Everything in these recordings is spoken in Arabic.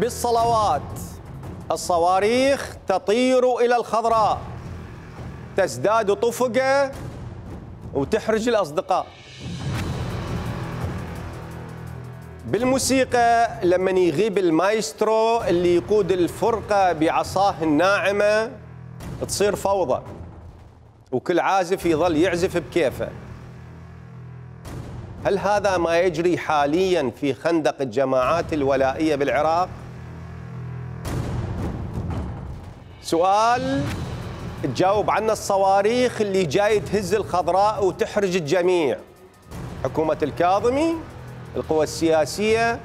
بالصلوات الصواريخ تطير إلى الخضراء تزداد طفقة وتحرج الأصدقاء بالموسيقى لما يغيب المايسترو اللي يقود الفرقة بعصاه الناعمة تصير فوضى وكل عازف يظل يعزف بكيفه هل هذا ما يجري حاليا في خندق الجماعات الولائية بالعراق؟ سؤال تجاوب عنه الصواريخ اللي جاي تهز الخضراء وتحرج الجميع حكومة الكاظمي القوى السياسية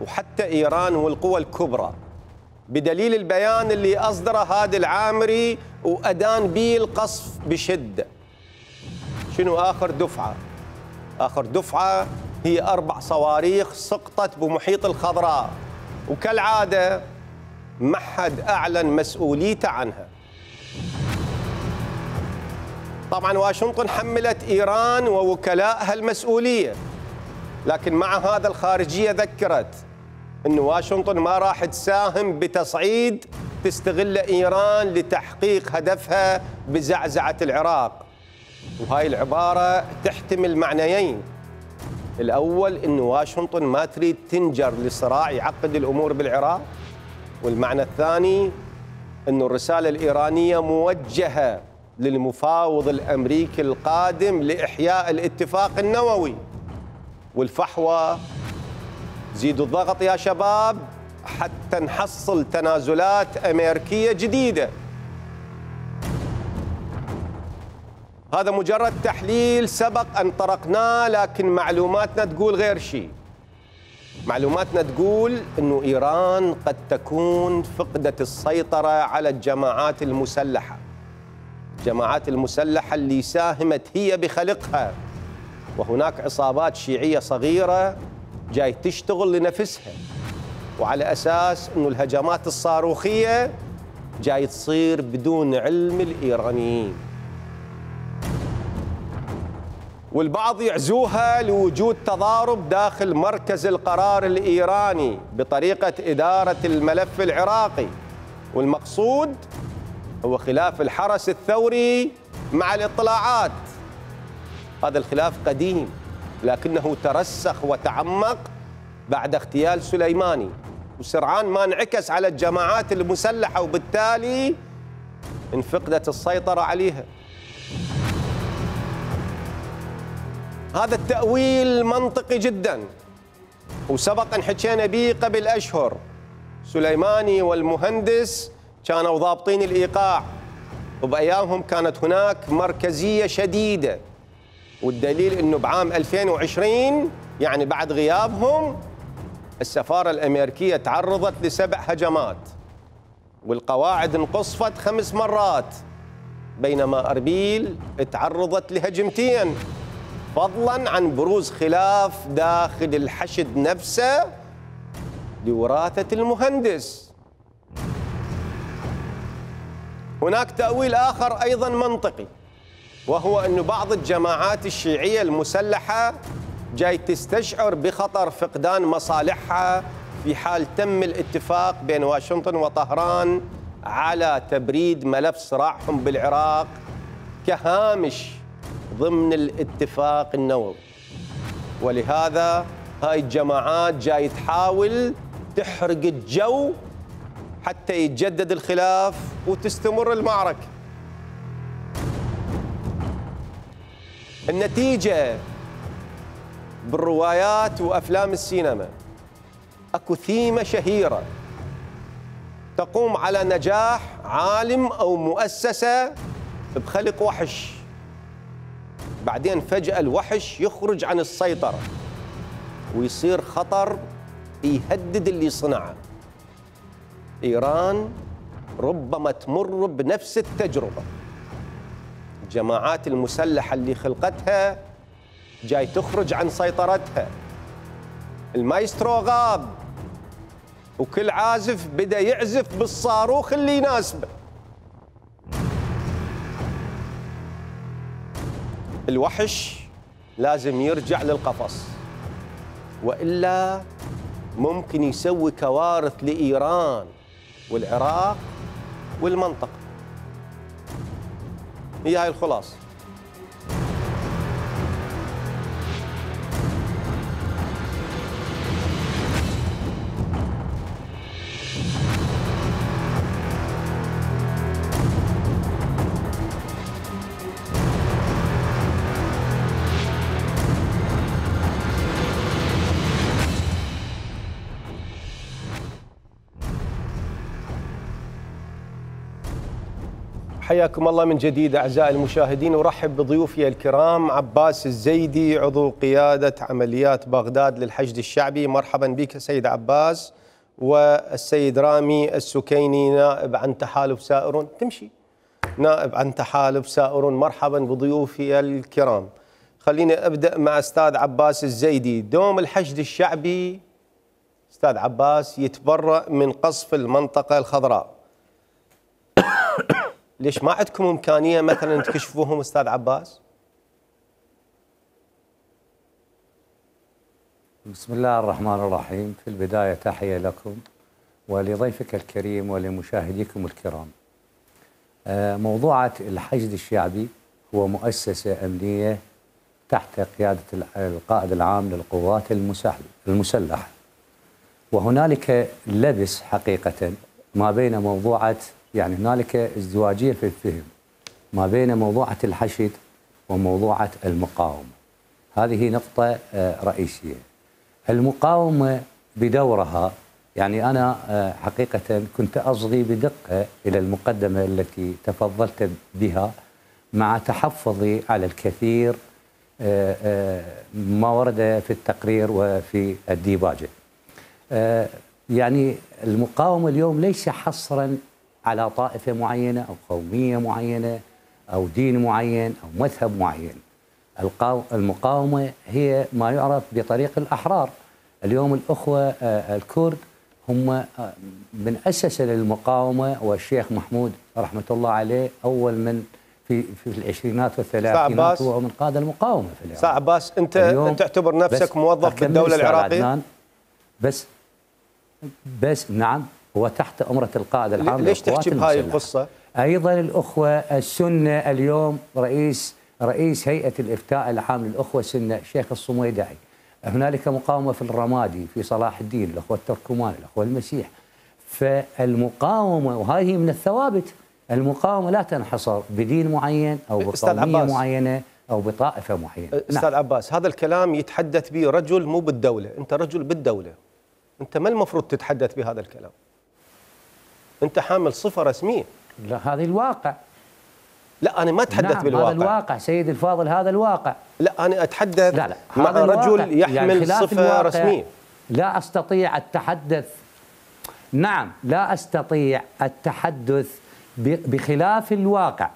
وحتى إيران والقوى الكبرى بدليل البيان اللي أصدره هادي العامري وأدان به القصف بشدة شنو آخر دفعة؟ آخر دفعة هي أربع صواريخ سقطت بمحيط الخضراء وكالعادة ما حد أعلن مسؤوليته عنها طبعا واشنطن حملت إيران ووكلائها المسؤولية لكن مع هذا الخارجية ذكرت أن واشنطن ما راح تساهم بتصعيد تستغل إيران لتحقيق هدفها بزعزعة العراق وهاي العبارة تحتمل معنيين الأول أن واشنطن ما تريد تنجر لصراع يعقد الأمور بالعراق والمعنى الثاني أن الرسالة الإيرانية موجهة للمفاوض الأمريكي القادم لإحياء الاتفاق النووي والفحوى زيدوا الضغط يا شباب حتى نحصل تنازلات أمريكية جديدة هذا مجرد تحليل سبق أن طرقناه لكن معلوماتنا تقول غير شيء معلوماتنا تقول أن إيران قد تكون فقدت السيطرة على الجماعات المسلحة الجماعات المسلحة اللي ساهمت هي بخلقها وهناك عصابات شيعية صغيرة جاي تشتغل لنفسها وعلى أساس أن الهجمات الصاروخية جاي تصير بدون علم الإيرانيين والبعض يعزوها لوجود تضارب داخل مركز القرار الإيراني بطريقة إدارة الملف العراقي والمقصود هو خلاف الحرس الثوري مع الاطلاعات هذا الخلاف قديم لكنه ترسخ وتعمق بعد اغتيال سليماني وسرعان ما انعكس على الجماعات المسلحة وبالتالي انفقدت السيطرة عليها هذا التأويل منطقي جدا وسبق أن حكينا به قبل أشهر سليماني والمهندس كانوا ضابطين الإيقاع وبأيامهم كانت هناك مركزية شديدة والدليل أنه بعام 2020 يعني بعد غيابهم السفارة الأمريكية تعرضت لسبع هجمات والقواعد انقصفت خمس مرات بينما أربيل تعرضت لهجمتين فضلا عن بروز خلاف داخل الحشد نفسه لوراثة المهندس هناك تأويل آخر أيضا منطقي وهو أن بعض الجماعات الشيعية المسلحة جاي تستشعر بخطر فقدان مصالحها في حال تم الاتفاق بين واشنطن وطهران على تبريد ملف صراعهم بالعراق كهامش ضمن الاتفاق النووي ولهذا هاي الجماعات جاي تحاول تحرق الجو حتى يتجدد الخلاف وتستمر المعركة النتيجة بالروايات وأفلام السينما أكو ثيمة شهيرة تقوم على نجاح عالم أو مؤسسة بخلق وحش بعدين فجأة الوحش يخرج عن السيطرة ويصير خطر يهدد اللي صنعه إيران ربما تمر بنفس التجربة الجماعات المسلحة اللي خلقتها جاي تخرج عن سيطرتها المايسترو غاب وكل عازف بدأ يعزف بالصاروخ اللي يناسبه الوحش لازم يرجع للقفص والا ممكن يسوي كوارث لايران والعراق والمنطقه هي هاي الخلاصه حياكم الله من جديد أعزائي المشاهدين أرحب بضيوفي الكرام عباس الزيدي عضو قيادة عمليات بغداد للحشد الشعبي مرحبا بك سيد عباس والسيد رامي السكيني نائب عن تحالف سائر تمشي نائب عن تحالف سائر مرحبا بضيوفي الكرام خليني أبدأ مع أستاذ عباس الزيدي دوم الحشد الشعبي أستاذ عباس يتبرأ من قصف المنطقة الخضراء ليش ما عندكم امكانيه مثلا تكشفوهم استاذ عباس؟ بسم الله الرحمن الرحيم في البدايه تحيه لكم ولضيفك الكريم ولمشاهديكم الكرام. آه، موضوعة الحشد الشعبي هو مؤسسة أمنية تحت قيادة القائد العام للقوات المسلحة وهنالك لبس حقيقة ما بين موضوعة يعني هنالك ازدواجيه في الفهم ما بين موضوعه الحشد وموضوعه المقاومه. هذه نقطه آه، رئيسيه. المقاومه بدورها يعني انا آه، حقيقه كنت اصغي بدقه الى المقدمه التي تفضلت بها مع تحفظي على الكثير آه، ما ورد في التقرير وفي الديباجه. يعني المقاومه اليوم ليس حصرا على طائفة معينة أو قومية معينة أو دين معين أو مذهب معين المقاومة هي ما يعرف بطريق الأحرار اليوم الأخوة آه، الكرد هم آه، من أسس للمقاومة والشيخ محمود رحمة الله عليه أول من في في العشرينات والثلاثينات هو من قادة المقاومة في العراق عباس أنت تعتبر نفسك موظف الدولة العراقية بس بس نعم هو تحت أمرة القائد العام ليش تحكي بهاي القصة؟ أيضا الأخوة السنة اليوم رئيس رئيس هيئة الإفتاء العام للأخوة السنة الشيخ الصميدعي هنالك مقاومة في الرمادي في صلاح الدين الأخوة التركمان الأخوة المسيح فالمقاومة وهذه من الثوابت المقاومة لا تنحصر بدين معين أو بقومية معينة أو بطائفة معينة أستاذ نعم. عباس هذا الكلام يتحدث به رجل مو بالدولة أنت رجل بالدولة أنت ما المفروض تتحدث بهذا الكلام انت حامل صفه رسميه لا هذه الواقع لا انا ما اتحدث نعم بالواقع هذا الواقع سيد الفاضل هذا الواقع لا انا اتحدث لا لا مع رجل يعني يحمل يعني صفه رسميه لا استطيع التحدث نعم لا استطيع التحدث بخلاف الواقع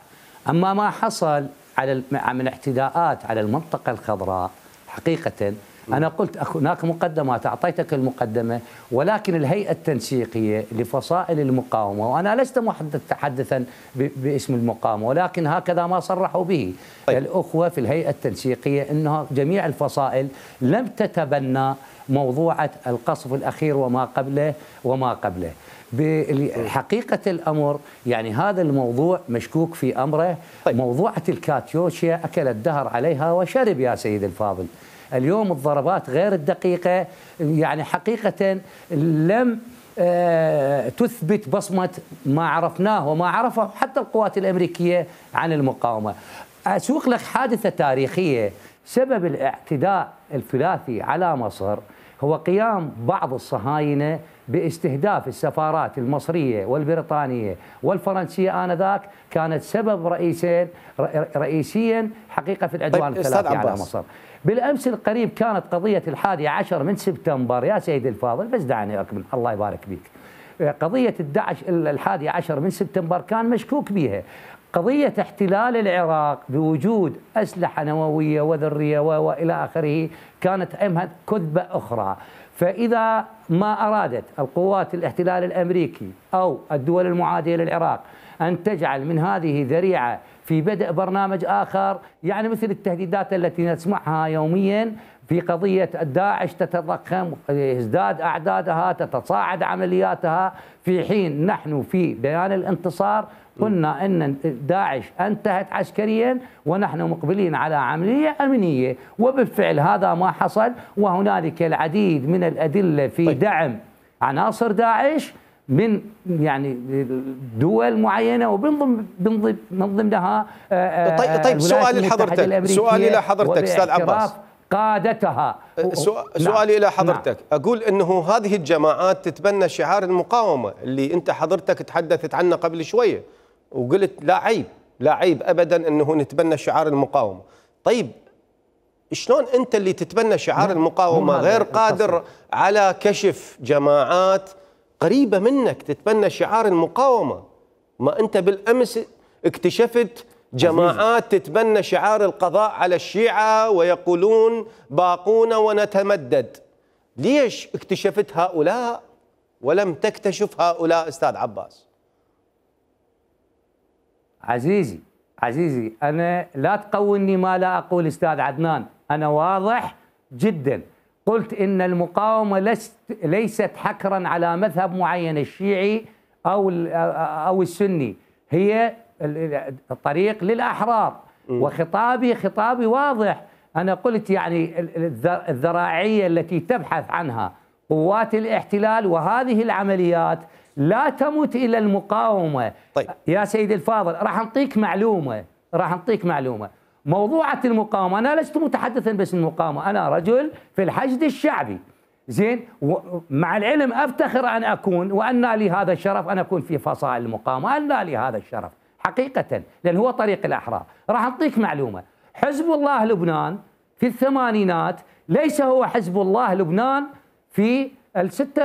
اما ما حصل على من اعتداءات على المنطقه الخضراء حقيقه أنا قلت هناك مقدمات أعطيتك المقدمة ولكن الهيئة التنسيقية لفصائل المقاومة وأنا لست متحدثا باسم المقاومة ولكن هكذا ما صرحوا به طيب. الأخوة في الهيئة التنسيقية أنها جميع الفصائل لم تتبنى موضوعة القصف الأخير وما قبله وما قبله بحقيقة الأمر يعني هذا الموضوع مشكوك في أمره طيب. موضوعة الكاتيوشيا أكل الدهر عليها وشرب يا سيد الفاضل اليوم الضربات غير الدقيقة يعني حقيقة لم آه، تثبت بصمة ما عرفناه وما عرفه حتى القوات الأمريكية عن المقاومة أسوق لك حادثة تاريخية سبب الاعتداء الثلاثي على مصر هو قيام بعض الصهاينة باستهداف السفارات المصرية والبريطانية والفرنسية آنذاك كانت سبب رئيسين رئيسيا حقيقة في العدوان طيب الثلاثي على مصر بالأمس القريب كانت قضية الحادي عشر من سبتمبر يا سيدي الفاضل بس دعني أكمل الله يبارك فيك آه، قضية الحادي عشر من سبتمبر كان مشكوك بها قضية احتلال العراق بوجود أسلحة نووية وذرية وإلى آخره كانت أمها كذبة أخرى فإذا ما أرادت القوات الاحتلال الأمريكي أو الدول المعادية للعراق أن تجعل من هذه ذريعة في بدء برنامج آخر يعني مثل التهديدات التي نسمعها يوميا في قضية داعش تتضخم ازداد أعدادها تتصاعد عملياتها في حين نحن في بيان الانتصار قلنا أن داعش انتهت عسكريا ونحن مقبلين على عملية أمنية وبالفعل هذا ما حصل وهنالك العديد من الأدلة في طيب. دعم عناصر داعش من يعني دول معينه وبنضم بنضم من ضمنها آه، آه، طيب طيب سؤالي لحضرتك سؤالي لحضرتك استاذ عباس قادتها آه، نعم. سؤالي نعم. الى حضرتك نعم. اقول انه هذه الجماعات تتبنى شعار المقاومه اللي انت حضرتك تحدثت عنه قبل شويه وقلت لا عيب لا عيب ابدا انه نتبنى شعار المقاومه طيب شلون انت اللي تتبنى شعار نعم. المقاومه غير قادر على كشف جماعات قريبة منك تتبنى شعار المقاومة ما أنت بالأمس اكتشفت جماعات تتبنى شعار القضاء على الشيعة ويقولون باقون ونتمدد ليش اكتشفت هؤلاء ولم تكتشف هؤلاء أستاذ عباس عزيزي عزيزي أنا لا تقولني ما لا أقول أستاذ عدنان أنا واضح جداً قلت إن المقاومة لست ليست حكرا على مذهب معين الشيعي أو أو السني هي الطريق للأحرار وخطابي خطابي واضح أنا قلت يعني الذراعية التي تبحث عنها قوات الاحتلال وهذه العمليات لا تمت إلى المقاومة طيب. يا سيدي الفاضل راح أعطيك معلومة راح أعطيك معلومة موضوعة المقاومة أنا لست متحدثا باسم المقاومة أنا رجل في الحشد الشعبي زين مع العلم أفتخر أن أكون وأن لي هذا الشرف أن أكون في فصائل المقاومة أن لي هذا الشرف حقيقة لأن هو طريق الأحرار راح أعطيك معلومة حزب الله لبنان في الثمانينات ليس هو حزب الله لبنان في الستة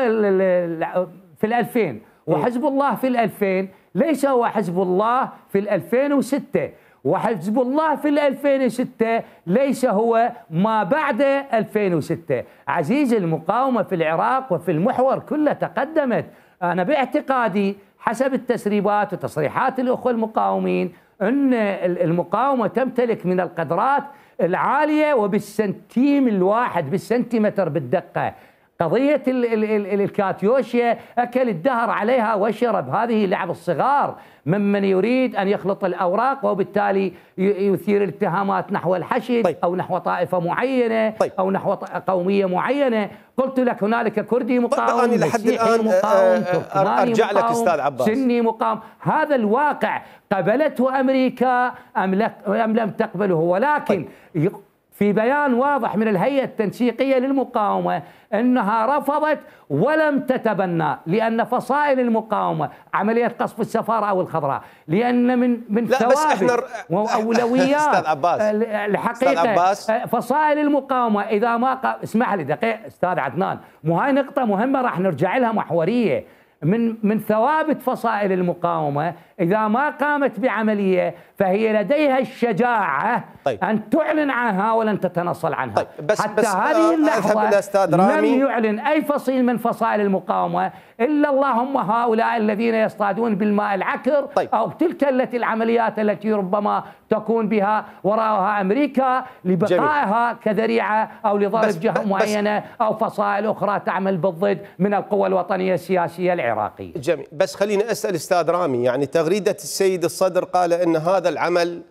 في الألفين وحزب الله في الألفين ليس هو حزب الله في الألفين وستة وحزب الله في 2006 ليس هو ما بعد 2006 عزيز المقاومة في العراق وفي المحور كله تقدمت أنا باعتقادي حسب التسريبات وتصريحات الأخوة المقاومين أن المقاومة تمتلك من القدرات العالية وبالسنتيم الواحد بالسنتيمتر بالدقة قضية الكاتيوشيا أكل الدهر عليها وشرب هذه لعب الصغار ممن يريد أن يخلط الأوراق وبالتالي يثير الاتهامات نحو الحشد طيب. أو نحو طائفة معينة طيب. أو نحو قومية معينة قلت لك هنالك كردي طيب، مقاوم أنا لحد الآن مقاوم آه، آه، أرجع مقاوم لك أستاذ عباس سني مقاوم هذا الواقع قبلته أمريكا أم, لك أم لم تقبله ولكن طيب. في بيان واضح من الهيئة التنسيقية للمقاومة أنها رفضت ولم تتبنى لأن فصائل المقاومة عملية قصف السفارة أو الخضراء لأن من من لا بس احنا ر... وأولويات أستاذ عباس الحقيقة أستاذ عباس أه، فصائل المقاومة إذا ما ق... اسمح لي دقيق أستاذ عدنان مو هاي نقطة مهمة راح نرجع لها محورية من من ثوابت فصائل المقاومة إذا ما قامت بعملية فهي لديها الشجاعة طيب. أن تعلن عنها ولن تتنصل عنها طيب. بس حتى بس هذه آه، اللحظة لم يعلن أي فصيل من فصائل المقاومة إلا اللهم هؤلاء الذين يصطادون بالماء العكر طيب. أو تلك التي العمليات التي ربما تكون بها وراءها أمريكا لبقائها جميل. كذريعة أو لضرب جهة معينة أو فصائل أخرى تعمل بالضد من القوى الوطنية السياسية العراقية جميل بس خليني أسأل أستاذ رامي يعني تغ... تغريدة السيد الصدر قال أن هذا العمل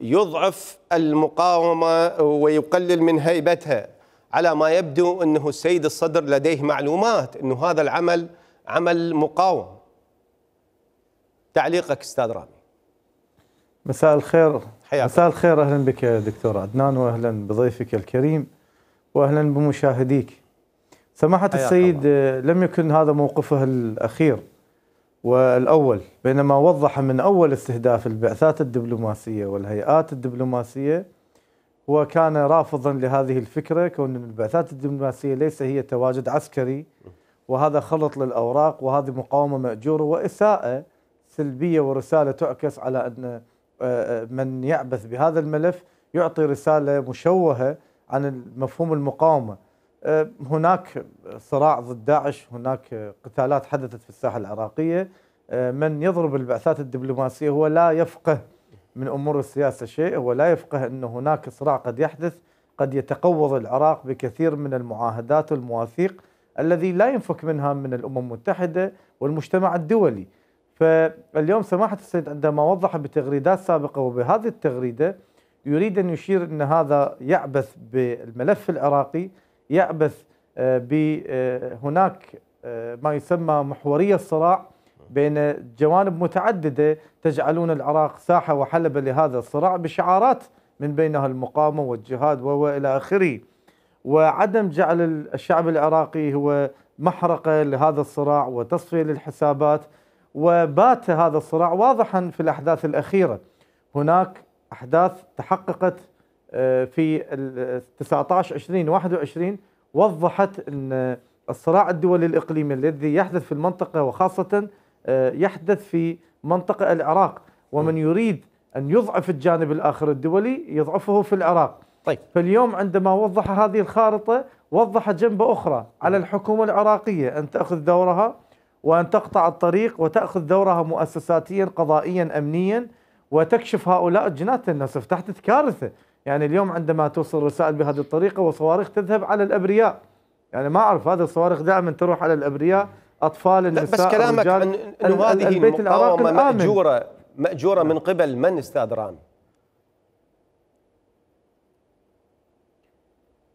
يضعف المقاومة ويقلل من هيبتها على ما يبدو أنه السيد الصدر لديه معلومات أنه هذا العمل عمل مقاوم تعليقك أستاذ رامي مساء الخير حياتي. مساء الخير أهلا بك دكتور عدنان وأهلا بضيفك الكريم وأهلا بمشاهديك سماحة السيد الله. لم يكن هذا موقفه الأخير والأول بينما وضح من أول استهداف البعثات الدبلوماسية والهيئات الدبلوماسية هو كان رافضا لهذه الفكرة كون البعثات الدبلوماسية ليس هي تواجد عسكري وهذا خلط للأوراق وهذه مقاومة مأجورة وإساءة سلبية ورسالة تعكس على أن آه، آه، من يعبث بهذا الملف يعطي رسالة مشوهة عن مفهوم المقاومة آه، هناك صراع ضد داعش هناك قتالات حدثت في الساحة العراقية آه، من يضرب البعثات الدبلوماسية هو لا يفقه من أمور السياسة شيء هو لا يفقه أن هناك صراع قد يحدث قد يتقوض العراق بكثير من المعاهدات والمواثيق الذي لا ينفك منها من الأمم المتحدة والمجتمع الدولي فاليوم سماحة السيد عندما وضح بتغريدات سابقة وبهذه التغريدة يريد أن يشير أن هذا يعبث بالملف العراقي يعبث آه، بهناك آه، آه، ما يسمى محورية الصراع بين جوانب متعددة تجعلون العراق ساحة وحلبة لهذا الصراع بشعارات من بينها المقاومة والجهاد وإلى آخره وعدم جعل الشعب العراقي هو محرقة لهذا الصراع وتصفية للحسابات وبات هذا الصراع واضحا في الأحداث الأخيرة هناك أحداث تحققت آه، في 19 20 21 وضحت ان الصراع الدولي الاقليمي الذي يحدث في المنطقه وخاصه آه، يحدث في منطقه العراق ومن يريد ان يضعف الجانب الاخر الدولي يضعفه في العراق. طيب فاليوم عندما وضح هذه الخارطه وضح جنبه اخرى على الحكومه العراقيه ان تاخذ دورها وان تقطع الطريق وتاخذ دورها مؤسساتيا قضائيا امنيا وتكشف هؤلاء الجنات النسف تحدث كارثه يعني اليوم عندما توصل رسائل بهذه الطريقة وصواريخ تذهب على الأبرياء يعني ما أعرف هذه الصواريخ دائما تروح على الأبرياء أطفال النساء بس كلامك عن أنه هذه البيت المقاومة مأجورة مأجورة من قبل من أستاذ رامي؟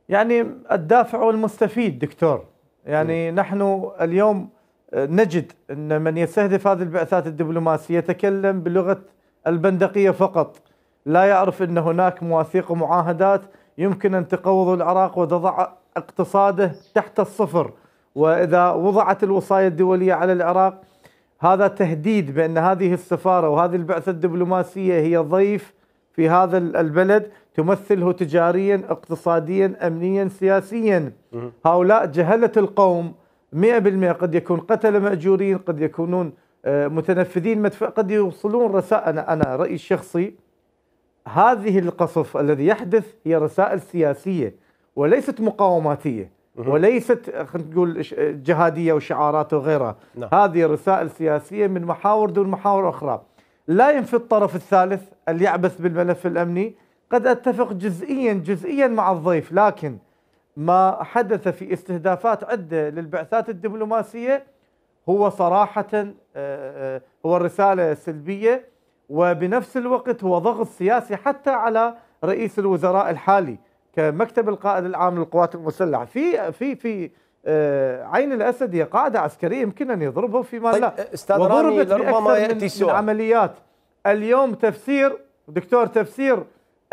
يعني الدافع والمستفيد دكتور يعني م. نحن اليوم نجد أن من يستهدف هذه البعثات الدبلوماسية يتكلم بلغة البندقية فقط لا يعرف أن هناك مواثيق ومعاهدات يمكن أن تقوض العراق وتضع اقتصاده تحت الصفر وإذا وضعت الوصاية الدولية على العراق هذا تهديد بأن هذه السفارة وهذه البعثة الدبلوماسية هي ضيف في هذا البلد تمثله تجاريا اقتصاديا أمنيا سياسيا هؤلاء جهلة القوم 100% قد يكون قتل مأجورين قد يكونون آه، متنفذين مدفع قد يوصلون رسائل أنا رأيي الشخصي هذه القصف الذي يحدث هي رسائل سياسيه وليست مقاوماتيه وليست خلينا نقول جهاديه وشعارات وغيرها نعم. هذه رسائل سياسيه من محاور دون محاور اخرى لا ينفي الطرف الثالث اللي يعبث بالملف الامني قد اتفق جزئيا جزئيا مع الضيف لكن ما حدث في استهدافات عده للبعثات الدبلوماسيه هو صراحه آه، آه، هو رساله سلبيه وبنفس الوقت هو ضغط سياسي حتى على رئيس الوزراء الحالي كمكتب القائد العام للقوات المسلحه في في في آه، عين الاسد هي قاعده عسكريه يمكن ان يضربه في ما طيب، لا استاذ رامي لربما ياتي سؤال عمليات اليوم تفسير دكتور تفسير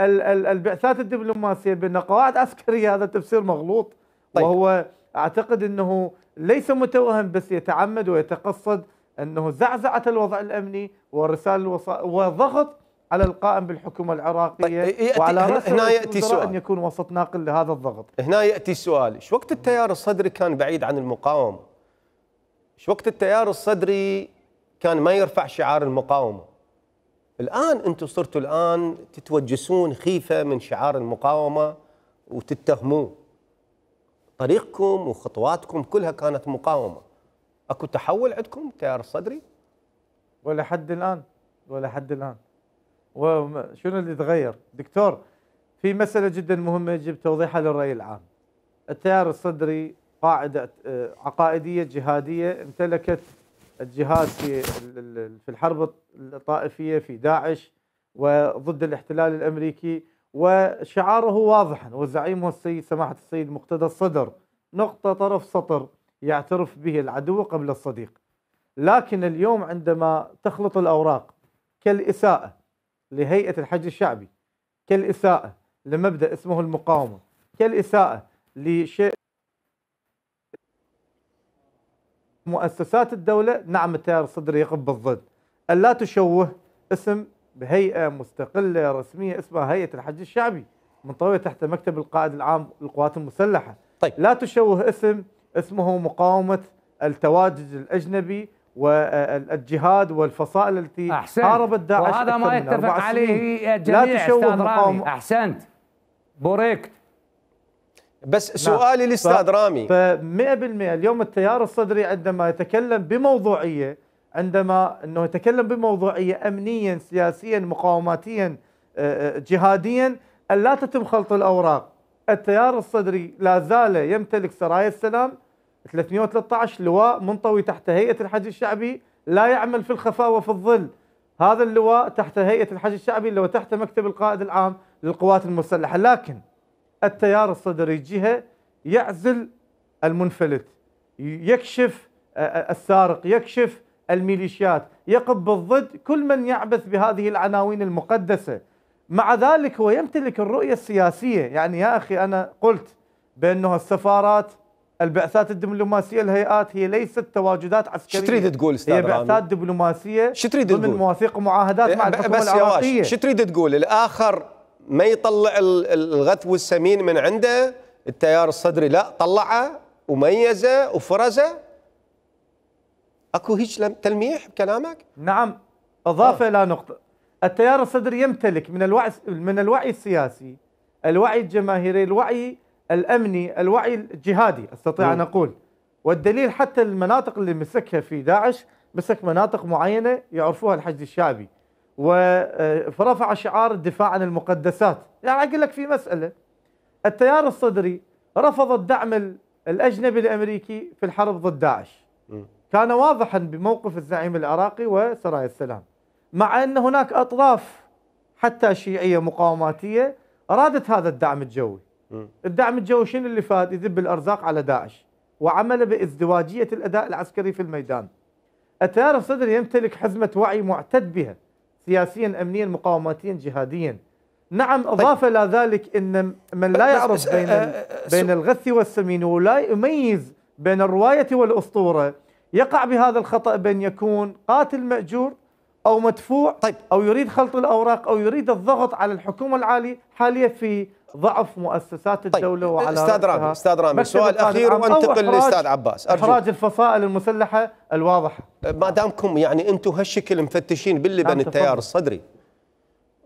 البعثات الدبلوماسيه بان قواعد عسكريه هذا تفسير مغلوط طيب. وهو اعتقد انه ليس متوهم بس يتعمد ويتقصد أنه زعزعة الوضع الأمني والرسالة الوصا... وضغط على القائم بالحكومة العراقية طيب وعلى رأس هنا يأتي سؤال أن يكون وسط ناقل لهذا الضغط هنا يأتي السؤال شو وقت التيار الصدري كان بعيد عن المقاومة شو وقت التيار الصدري كان ما يرفع شعار المقاومة الآن أنتم صرتوا الآن تتوجسون خيفة من شعار المقاومة وتتهموه طريقكم وخطواتكم كلها كانت مقاومة اكو تحول عندكم تيار الصدري؟ ولا حد الان ولا حد الان وشنو اللي تغير؟ دكتور في مسألة جدا مهمة يجب توضيحها للرأي العام التيار الصدري قاعدة آه، عقائدية جهادية امتلكت الجهاد في في الحرب الطائفية في داعش وضد الاحتلال الأمريكي وشعاره واضحا وزعيمه السيد سماحة السيد مقتدى الصدر نقطة طرف سطر يعترف به العدو قبل الصديق لكن اليوم عندما تخلط الأوراق كالإساءة لهيئة الحج الشعبي كالإساءة لمبدأ اسمه المقاومة كالإساءة لشيء مؤسسات الدولة نعم التيار الصدري يقف بالضد ألا تشوه اسم بهيئة مستقلة رسمية اسمها هيئة الحج الشعبي منطوية تحت مكتب القائد العام للقوات المسلحة طيب. لا تشوه اسم اسمه مقاومة التواجد الأجنبي والجهاد والفصائل التي أحسنت. حاربت داعش وهذا ما يتفق عليه جميع استاذ تشوه رامي أحسنت بوريكت بس نعم. سؤالي للاستاذ ف... رامي ف 100% اليوم التيار الصدري عندما يتكلم بموضوعيه عندما انه يتكلم بموضوعيه امنيا سياسيا مقاوماتيا آه، آه، جهاديا الا تتم خلط الاوراق التيار الصدري لا زال يمتلك سرايا السلام 313 لواء منطوي تحت هيئة الحج الشعبي لا يعمل في الخفاء وفي الظل هذا اللواء تحت هيئة الحج الشعبي اللي هو تحت مكتب القائد العام للقوات المسلحة لكن التيار الصدري جهة يعزل المنفلت يكشف السارق يكشف الميليشيات يقب بالضد كل من يعبث بهذه العناوين المقدسة مع ذلك هو يمتلك الرؤية السياسية يعني يا أخي أنا قلت بأنه السفارات البعثات الدبلوماسيه الهيئات هي ليست تواجدات عسكريه شو تريد تقول استاذ هي بعثات دبلوماسيه تريد ضمن مواثيق ومعاهدات مع إيه، الحكومه العراقيه شو تريد تقول؟ الاخر ما يطلع الغث والسمين من عنده التيار الصدري لا طلعه وميزه وفرزه اكو هيك تلميح بكلامك؟ نعم اضافه آه. الى نقطه التيار الصدري يمتلك من الوعي من الوعي السياسي الوعي الجماهيري الوعي الامني الوعي الجهادي استطيع ان نعم. اقول والدليل حتى المناطق اللي مسكها في داعش مسك مناطق معينه يعرفوها الحشد الشعبي ورفع آه، شعار الدفاع عن المقدسات يعني اقول لك في مساله التيار الصدري رفض الدعم الاجنبي الامريكي في الحرب ضد داعش كان واضحا بموقف الزعيم العراقي وسرايا السلام مع أن هناك أطراف حتى شيعية مقاوماتية أرادت هذا الدعم الجوي الدعم الجوي شنو اللي فاد؟ يذب الأرزاق على داعش وعمل بازدواجية الأداء العسكري في الميدان التيار الصدري يمتلك حزمة وعي معتد بها سياسيا أمنيا مقاوماتيا جهاديا نعم طيب. أضاف إلى ذلك أن من لا يعرف بين, آه، آه، آه، بين الغث والسمين ولا يميز بين الرواية والأسطورة يقع بهذا الخطأ بأن يكون قاتل مأجور أو مدفوع طيب أو يريد خلط الأوراق أو يريد الضغط على الحكومة العالية حاليا في ضعف مؤسسات طيب. الدولة طيب. وعلى استاذ رامي استاذ رامي سؤال اخير وانتقل للاستاذ عباس ارجو احراج الفصائل المسلحه الواضحه أه، ما دامكم يعني انتم هالشكل مفتشين باللبن نعم، التيار الصدري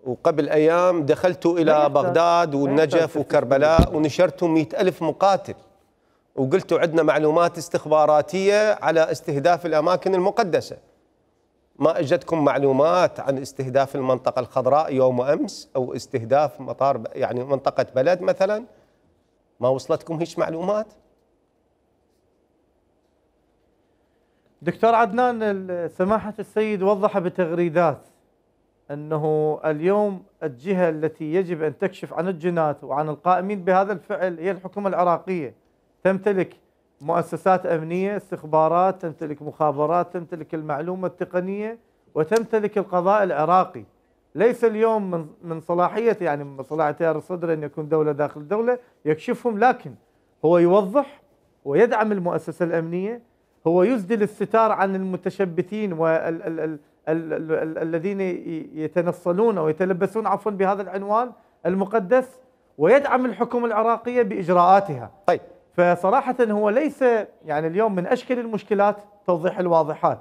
وقبل ايام دخلتوا الى نعم، بغداد نعم، والنجف وكربلاء ونشرتوا 100 ألف مقاتل وقلتوا عندنا معلومات استخباراتيه على استهداف الاماكن المقدسه ما اجتكم معلومات عن استهداف المنطقه الخضراء يوم امس او استهداف مطار يعني منطقه بلد مثلا ما وصلتكم هيش معلومات دكتور عدنان سماحه السيد وضح بتغريدات انه اليوم الجهه التي يجب ان تكشف عن الجنات وعن القائمين بهذا الفعل هي الحكومه العراقيه تمتلك مؤسسات امنيه استخبارات تمتلك مخابرات تمتلك المعلومه التقنيه وتمتلك القضاء العراقي ليس اليوم من من صلاحيه يعني من صلاحيه تيار الصدر ان يكون دوله داخل الدوله يكشفهم لكن هو يوضح ويدعم المؤسسه الامنيه هو يسدل الستار عن المتشبثين والذين يتنصلون او يتلبسون عفوا بهذا العنوان المقدس ويدعم الحكومه العراقيه باجراءاتها. طيب فصراحة هو ليس يعني اليوم من أشكل المشكلات توضيح الواضحات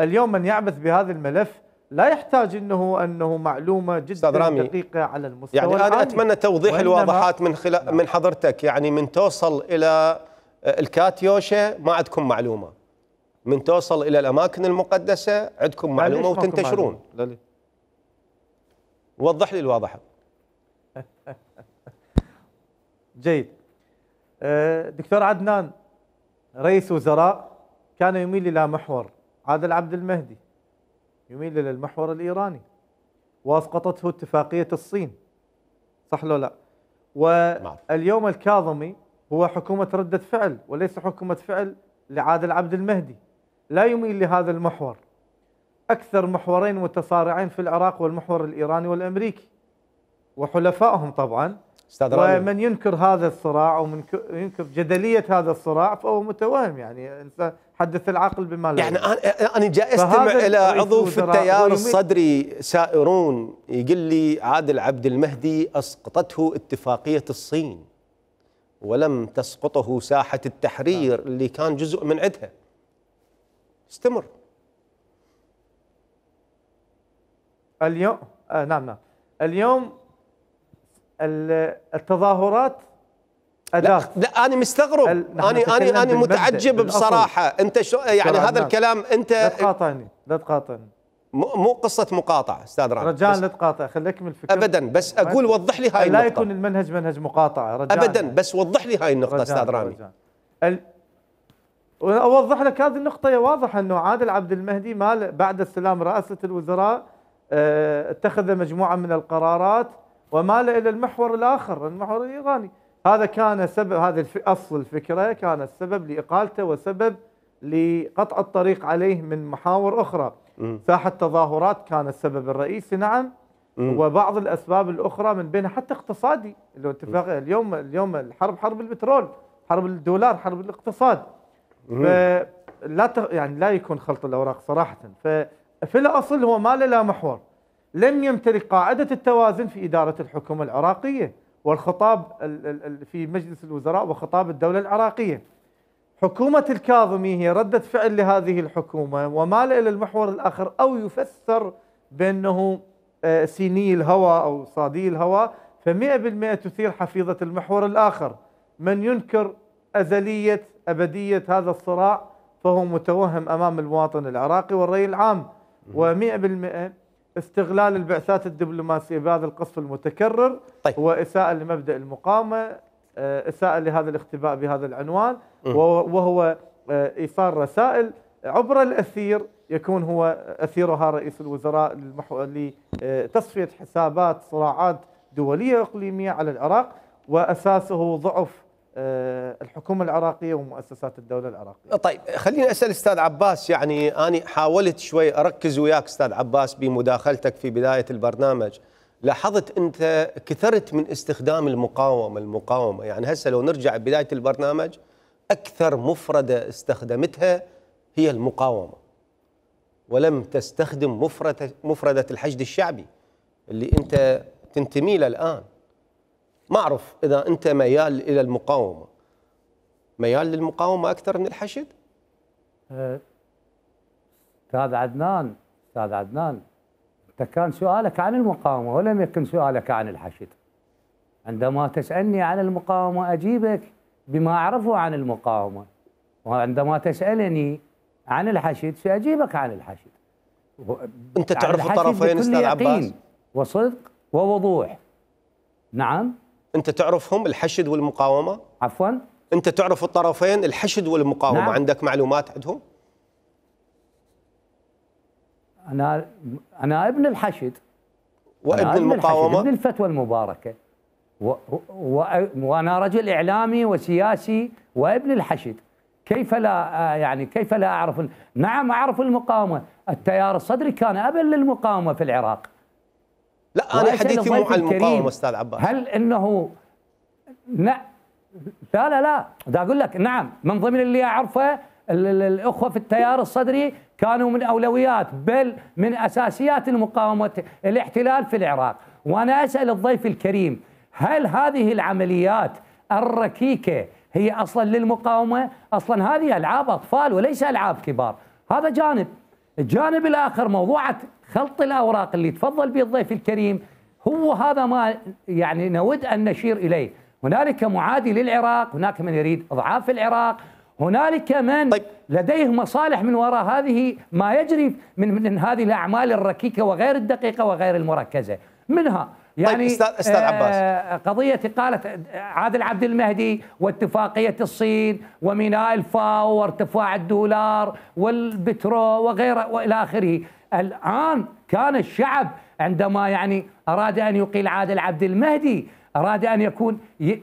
اليوم من يعبث بهذا الملف لا يحتاج انه انه معلومه جدا رامي دقيقه على المستوى يعني انا اتمنى توضيح الواضحات من خلال نعم. من حضرتك يعني من توصل الى آه، الكاتيوشه ما عندكم معلومه من توصل الى الاماكن المقدسه عندكم معلومه وتنتشرون معلومة. وضح لي الواضحه جيد آه، دكتور عدنان رئيس وزراء كان يميل الى محور عادل عبد المهدي يميل الى المحور الايراني واسقطته اتفاقيه الصين صح لو لا؟ واليوم نعم. الكاظمي هو حكومه رده فعل وليس حكومه فعل لعادل عبد المهدي لا يميل لهذا المحور اكثر محورين متصارعين في العراق والمحور الايراني والامريكي وحلفائهم طبعا استاذ رامي ومن ينكر هذا الصراع ومن ينكر جدليه هذا الصراع فهو متوهم يعني انت حدث العقل بما لا يعني انا انا جاي استمع الى عضو في التيار الصدري سائرون يقول لي عادل عبد المهدي اسقطته اتفاقيه الصين ولم تسقطه ساحه التحرير نعم. اللي كان جزء من عدها استمر اليوم آه نعم نعم اليوم التظاهرات أداة لا, لا انا مستغرب انا انا انا متعجب بصراحه انت شو يعني هذا الكلام انت لا تقاطعني لا تقاطعني مو قصه مقاطعه استاذ رامي رجاء لا تقاطع خليك اكمل الفكره ابدا بس اقول وضح لي هاي النقطه لا يكون المنهج منهج مقاطعه رجاء ابدا بس وضح لي هاي النقطه استاذ رامي ال... اوضح لك هذه النقطه واضحه انه عادل عبد المهدي ما بعد استلام رئاسه الوزراء آه، اتخذ مجموعه من القرارات ومال إلى المحور الآخر المحور الإيراني هذا كان سبب هذا أصل الفكرة كان السبب لإقالته وسبب لقطع الطريق عليه من محاور أخرى ساحة التظاهرات كان السبب الرئيسي نعم م. وبعض الأسباب الأخرى من بينها حتى اقتصادي لو اتفاق اليوم اليوم الحرب حرب البترول حرب الدولار حرب الاقتصاد فلا يعني لا يكون خلط الأوراق صراحة ففي الأصل هو ما له لا محور لم يمتلك قاعدة التوازن في إدارة الحكومة العراقية والخطاب في مجلس الوزراء وخطاب الدولة العراقية حكومة الكاظمي هي ردة فعل لهذه الحكومة ومال إلى المحور الآخر أو يفسر بأنه آه، سيني الهوى أو صادي الهوى فمئة بالمئة تثير حفيظة المحور الآخر من ينكر أزلية أبدية هذا الصراع فهو متوهم أمام المواطن العراقي والرأي العام ومئة بالمئة استغلال البعثات الدبلوماسية بهذا القصف المتكرر طيب. هو إساءة لمبدأ المقاومة آه، إساءة لهذا الاختباء بهذا العنوان م. وهو آه، إيصال رسائل عبر الأثير يكون هو أثيرها رئيس الوزراء للمحو... لتصفية حسابات صراعات دولية إقليمية على العراق وأساسه ضعف آه، الحكومه العراقيه ومؤسسات الدوله العراقيه. طيب خليني اسال استاذ عباس يعني انا حاولت شوي اركز وياك استاذ عباس بمداخلتك في بدايه البرنامج. لاحظت انت كثرت من استخدام المقاومه المقاومه يعني هسه لو نرجع بدايه البرنامج اكثر مفرده استخدمتها هي المقاومه. ولم تستخدم مفرده مفرده الحشد الشعبي اللي انت تنتمي له الان. ما أعرف إذا أنت ميال إلى المقاومة ميال للمقاومة أكثر من الحشد؟ أه، أستاذ عدنان أستاذ عدنان أنت كان سؤالك عن المقاومة ولم يكن سؤالك عن الحشد عندما تسألني عن المقاومة أجيبك بما أعرفه عن المقاومة وعندما تسألني عن الحشد سأجيبك عن الحشد أنت تعرف الطرفين أستاذ عباس وصدق ووضوح نعم انت تعرفهم الحشد والمقاومه عفوا انت تعرف الطرفين الحشد والمقاومه نعم. عندك معلومات عندهم انا انا ابن الحشد وابن أنا المقاومه ابن الفتوى المباركه و... و... وانا رجل اعلامي وسياسي وابن الحشد كيف لا آه، يعني كيف لا اعرف نعم اعرف المقاومه التيار الصدري كان ابا للمقاومه في العراق لا انا حديثي مو عن المقاومه استاذ عباس هل انه لا لا لا لا دا اقول لك نعم من ضمن اللي اعرفه الاخوه في التيار الصدري كانوا من اولويات بل من اساسيات المقاومه الاحتلال في العراق وانا اسال الضيف الكريم هل هذه العمليات الركيكه هي اصلا للمقاومه اصلا هذه العاب اطفال وليس العاب كبار هذا جانب الجانب الآخر موضوعة خلط الأوراق اللي تفضل به الضيف الكريم هو هذا ما يعني نود أن نشير إليه هنالك معادي للعراق هناك من يريد إضعاف العراق هنالك من طيب. لديه مصالح من وراء هذه ما يجري من, من هذه الأعمال الركيكة وغير الدقيقة وغير المركزة منها طيب، يعني طيب استاذ استاذ آه، عباس قضيه اقاله عادل عبد المهدي واتفاقيه الصين وميناء الفاو وارتفاع الدولار والبترول وغيره والى اخره الان كان الشعب عندما يعني اراد ان يقيل عادل عبد المهدي أراد أن يكون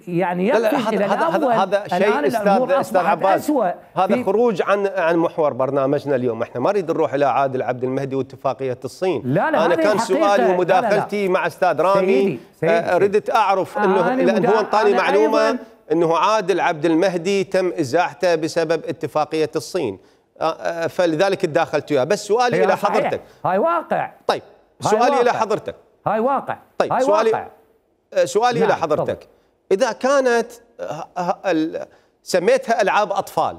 يعني يقفز إلى هذا الأول هذا شيء أستاذ, أستاذ عباس هذا خروج عن عن محور برنامجنا اليوم احنا ما نريد نروح إلى عادل عبد المهدي واتفاقية الصين لا لا أنا كان سؤالي ومداخلتي لا لا. مع أستاذ رامي آه، ردت أعرف آه، أنه آه لأن هو انطاني معلومة أنه عادل عبد المهدي تم إزاحته بسبب اتفاقية الصين آه، فلذلك تداخلت وياه بس سؤالي إلى حضرتك هاي واقع طيب سؤالي إلى حضرتك هاي واقع طيب هاي سؤالي واقع. آه، سؤالي نعم إلى حضرتك طبعا. إذا كانت آه، آه، سميتها ألعاب أطفال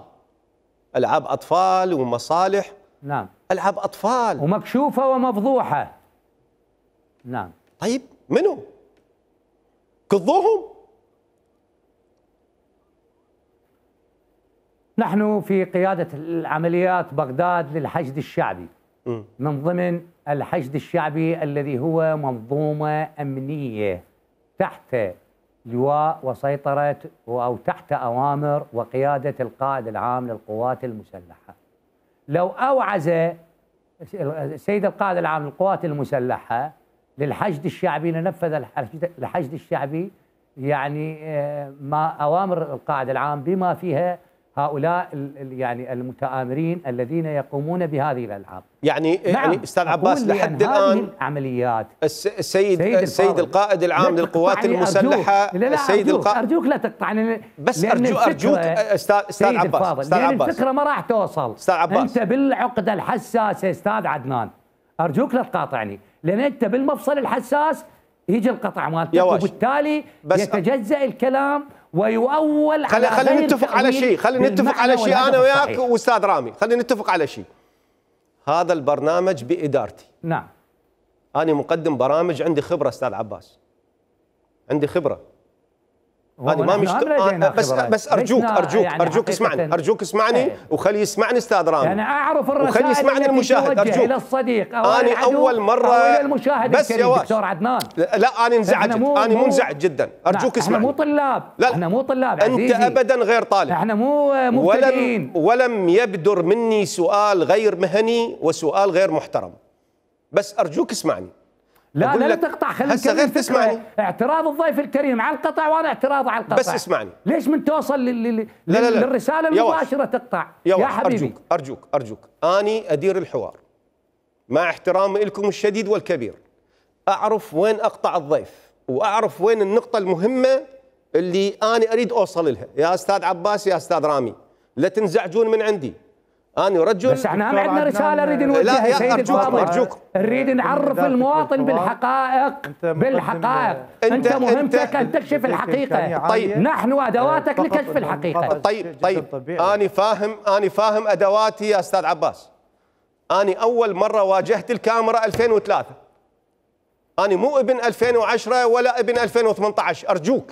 ألعاب أطفال ومصالح نعم ألعاب أطفال ومكشوفة ومفضوحة نعم طيب منو؟ كظوهم؟ نحن في قيادة العمليات بغداد للحشد الشعبي م. من ضمن الحشد الشعبي الذي هو منظومة أمنية تحت لواء وسيطرة أو تحت أوامر وقيادة القائد العام للقوات المسلحة لو أوعز السيد القائد العام للقوات المسلحة للحشد الشعبي لنفذ الحشد الشعبي يعني آه، ما أوامر القائد العام بما فيها هؤلاء يعني المتآمرين الذين يقومون بهذه الألعاب يعني, يعني نعم يعني استاذ عباس لحد الان عمليات السيد السيد القائد العام للقوات المسلحه لا لا السيد أرجوك, القا... ارجوك لا تقطعني بس أرجوك, ارجوك استاذ استاذ عباس استاذ عباس الفكره ما راح توصل استاذ عباس انت بالعقده الحساسه استاذ عدنان ارجوك لا تقاطعني لان انت بالمفصل الحساس يجي القطع مالته وبالتالي بس يتجزا الكلام ويؤول على خلينا نتفق على شيء خلينا نتفق على شيء انا وياك واستاذ رامي خلينا نتفق على شيء هذا البرنامج بادارتي نعم انا مقدم برامج عندي خبره استاذ عباس عندي خبره هذه ما مش آه، بس بس ارجوك ارجوك يعني ارجوك اسمعني ارجوك اسمعني ايه وخلي يسمعني استاذ رامي يعني اعرف الرسائل وخلي يسمعني المشاهد ارجوك الى الصديق أو انا اول مره أو المشاهد بس يا دكتور عدنان لا, لا انا انزعجت انا منزعج جدا ارجوك اسمعني احنا مو طلاب لا, احنا مو طلاب عزيزي. انت ابدا غير طالب احنا مو مبتدئين ولم ولم يبدر مني سؤال غير مهني وسؤال غير محترم بس ارجوك اسمعني لا لا, لا تقطع خلينا هسه غير تسمعني اعتراض الضيف الكريم على القطع وانا اعتراض على القطع بس اسمعني ليش من توصل لل... لل... لا لا لا. للرساله المباشره تقطع يا, يا حبيبي ارجوك ارجوك ارجوك اني ادير الحوار مع احترامي لكم الشديد والكبير اعرف وين اقطع الضيف واعرف وين النقطه المهمه اللي انا اريد اوصل لها يا استاذ عباس يا استاذ رامي لا تنزعجون من عندي انا رجل بس احنا ما عندنا رساله نريد نوجهها سيدي الفاضل نريد نعرف المواطن بالحقائق بالحقائق انت, انت مهمتك ان تكشف الحقيقه طيب نحن ادواتك لكشف الحقيقه طيب طيب انا فاهم انا فاهم ادواتي يا استاذ عباس انا اول مره واجهت الكاميرا 2003 انا مو ابن 2010 ولا ابن 2018 ارجوك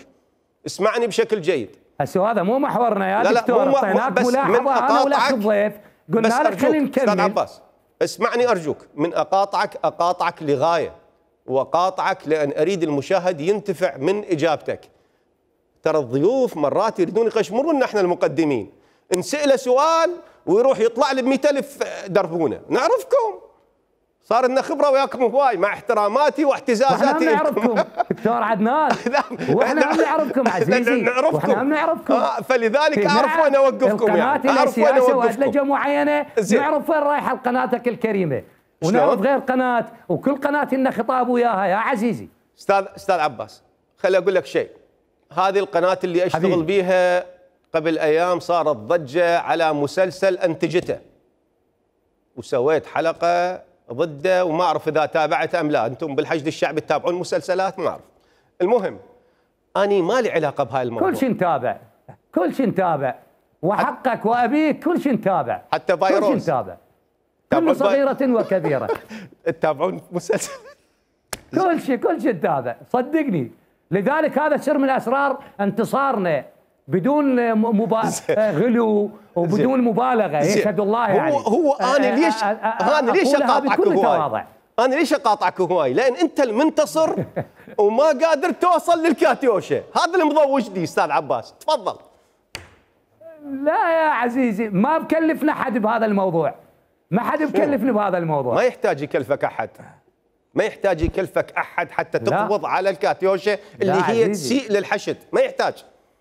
اسمعني بشكل جيد هسه هذا مو محورنا يا لا دكتور اعطيناك ملاحظه انا ولك الضيف قلنا بس لك نكمل استاذ عباس اسمعني ارجوك من اقاطعك اقاطعك لغايه واقاطعك لان اريد المشاهد ينتفع من اجابتك ترى الضيوف مرات يريدون يقشمرون احنا المقدمين نسأله سؤال ويروح يطلع لي ب 100000 دربونه نعرفكم صار لنا خبره وياكم هواي مع احتراماتي واحتزازاتي احنا نعرفكم دكتور عدنان واحنا هم نعرفكم عزيزي نعرفكم واحنا نعرفكم آه فلذلك اعرف وين اوقفكم يعني اعرف وين اوقفكم لجنه معينه نعرف وين رايحه قناتك الكريمه ونعرف غير قناه وكل قناه لنا خطاب وياها يا عزيزي استاذ استاذ عباس خليني اقول لك شيء هذه القناه اللي اشتغل بيها قبل ايام صارت ضجه على مسلسل انتجته وسويت حلقه ضده وما اعرف اذا تابعت ام لا انتم بالحشد الشعبي تتابعون مسلسلات ما اعرف المهم اني ما لي علاقه بهاي الموضوع كل شيء نتابع كل شيء نتابع وحقك وابيك كل شيء نتابع حتى فايروس كل شيء نتابع كل صغيرة وكبيرة تتابعون مسلسل كل شيء كل شيء نتابع صدقني لذلك هذا سر من اسرار انتصارنا بدون مبا... غلو وبدون مبالغه يشهد الله يعني هو آه، آه، آه، هو انا ليش انا ليش اقاطعك هواي؟ انا ليش اقاطعك هواي؟ لان انت المنتصر وما قادر توصل للكاتيوشه، هذا المضوج دي استاذ عباس، تفضل. لا يا عزيزي ما بكلفنا حد بهذا الموضوع. ما حد بكلفني بهذا الموضوع. ما يحتاج يكلفك احد. ما يحتاج يكلفك احد حتى تقبض على الكاتيوشه اللي هي تسيء للحشد، ما يحتاج.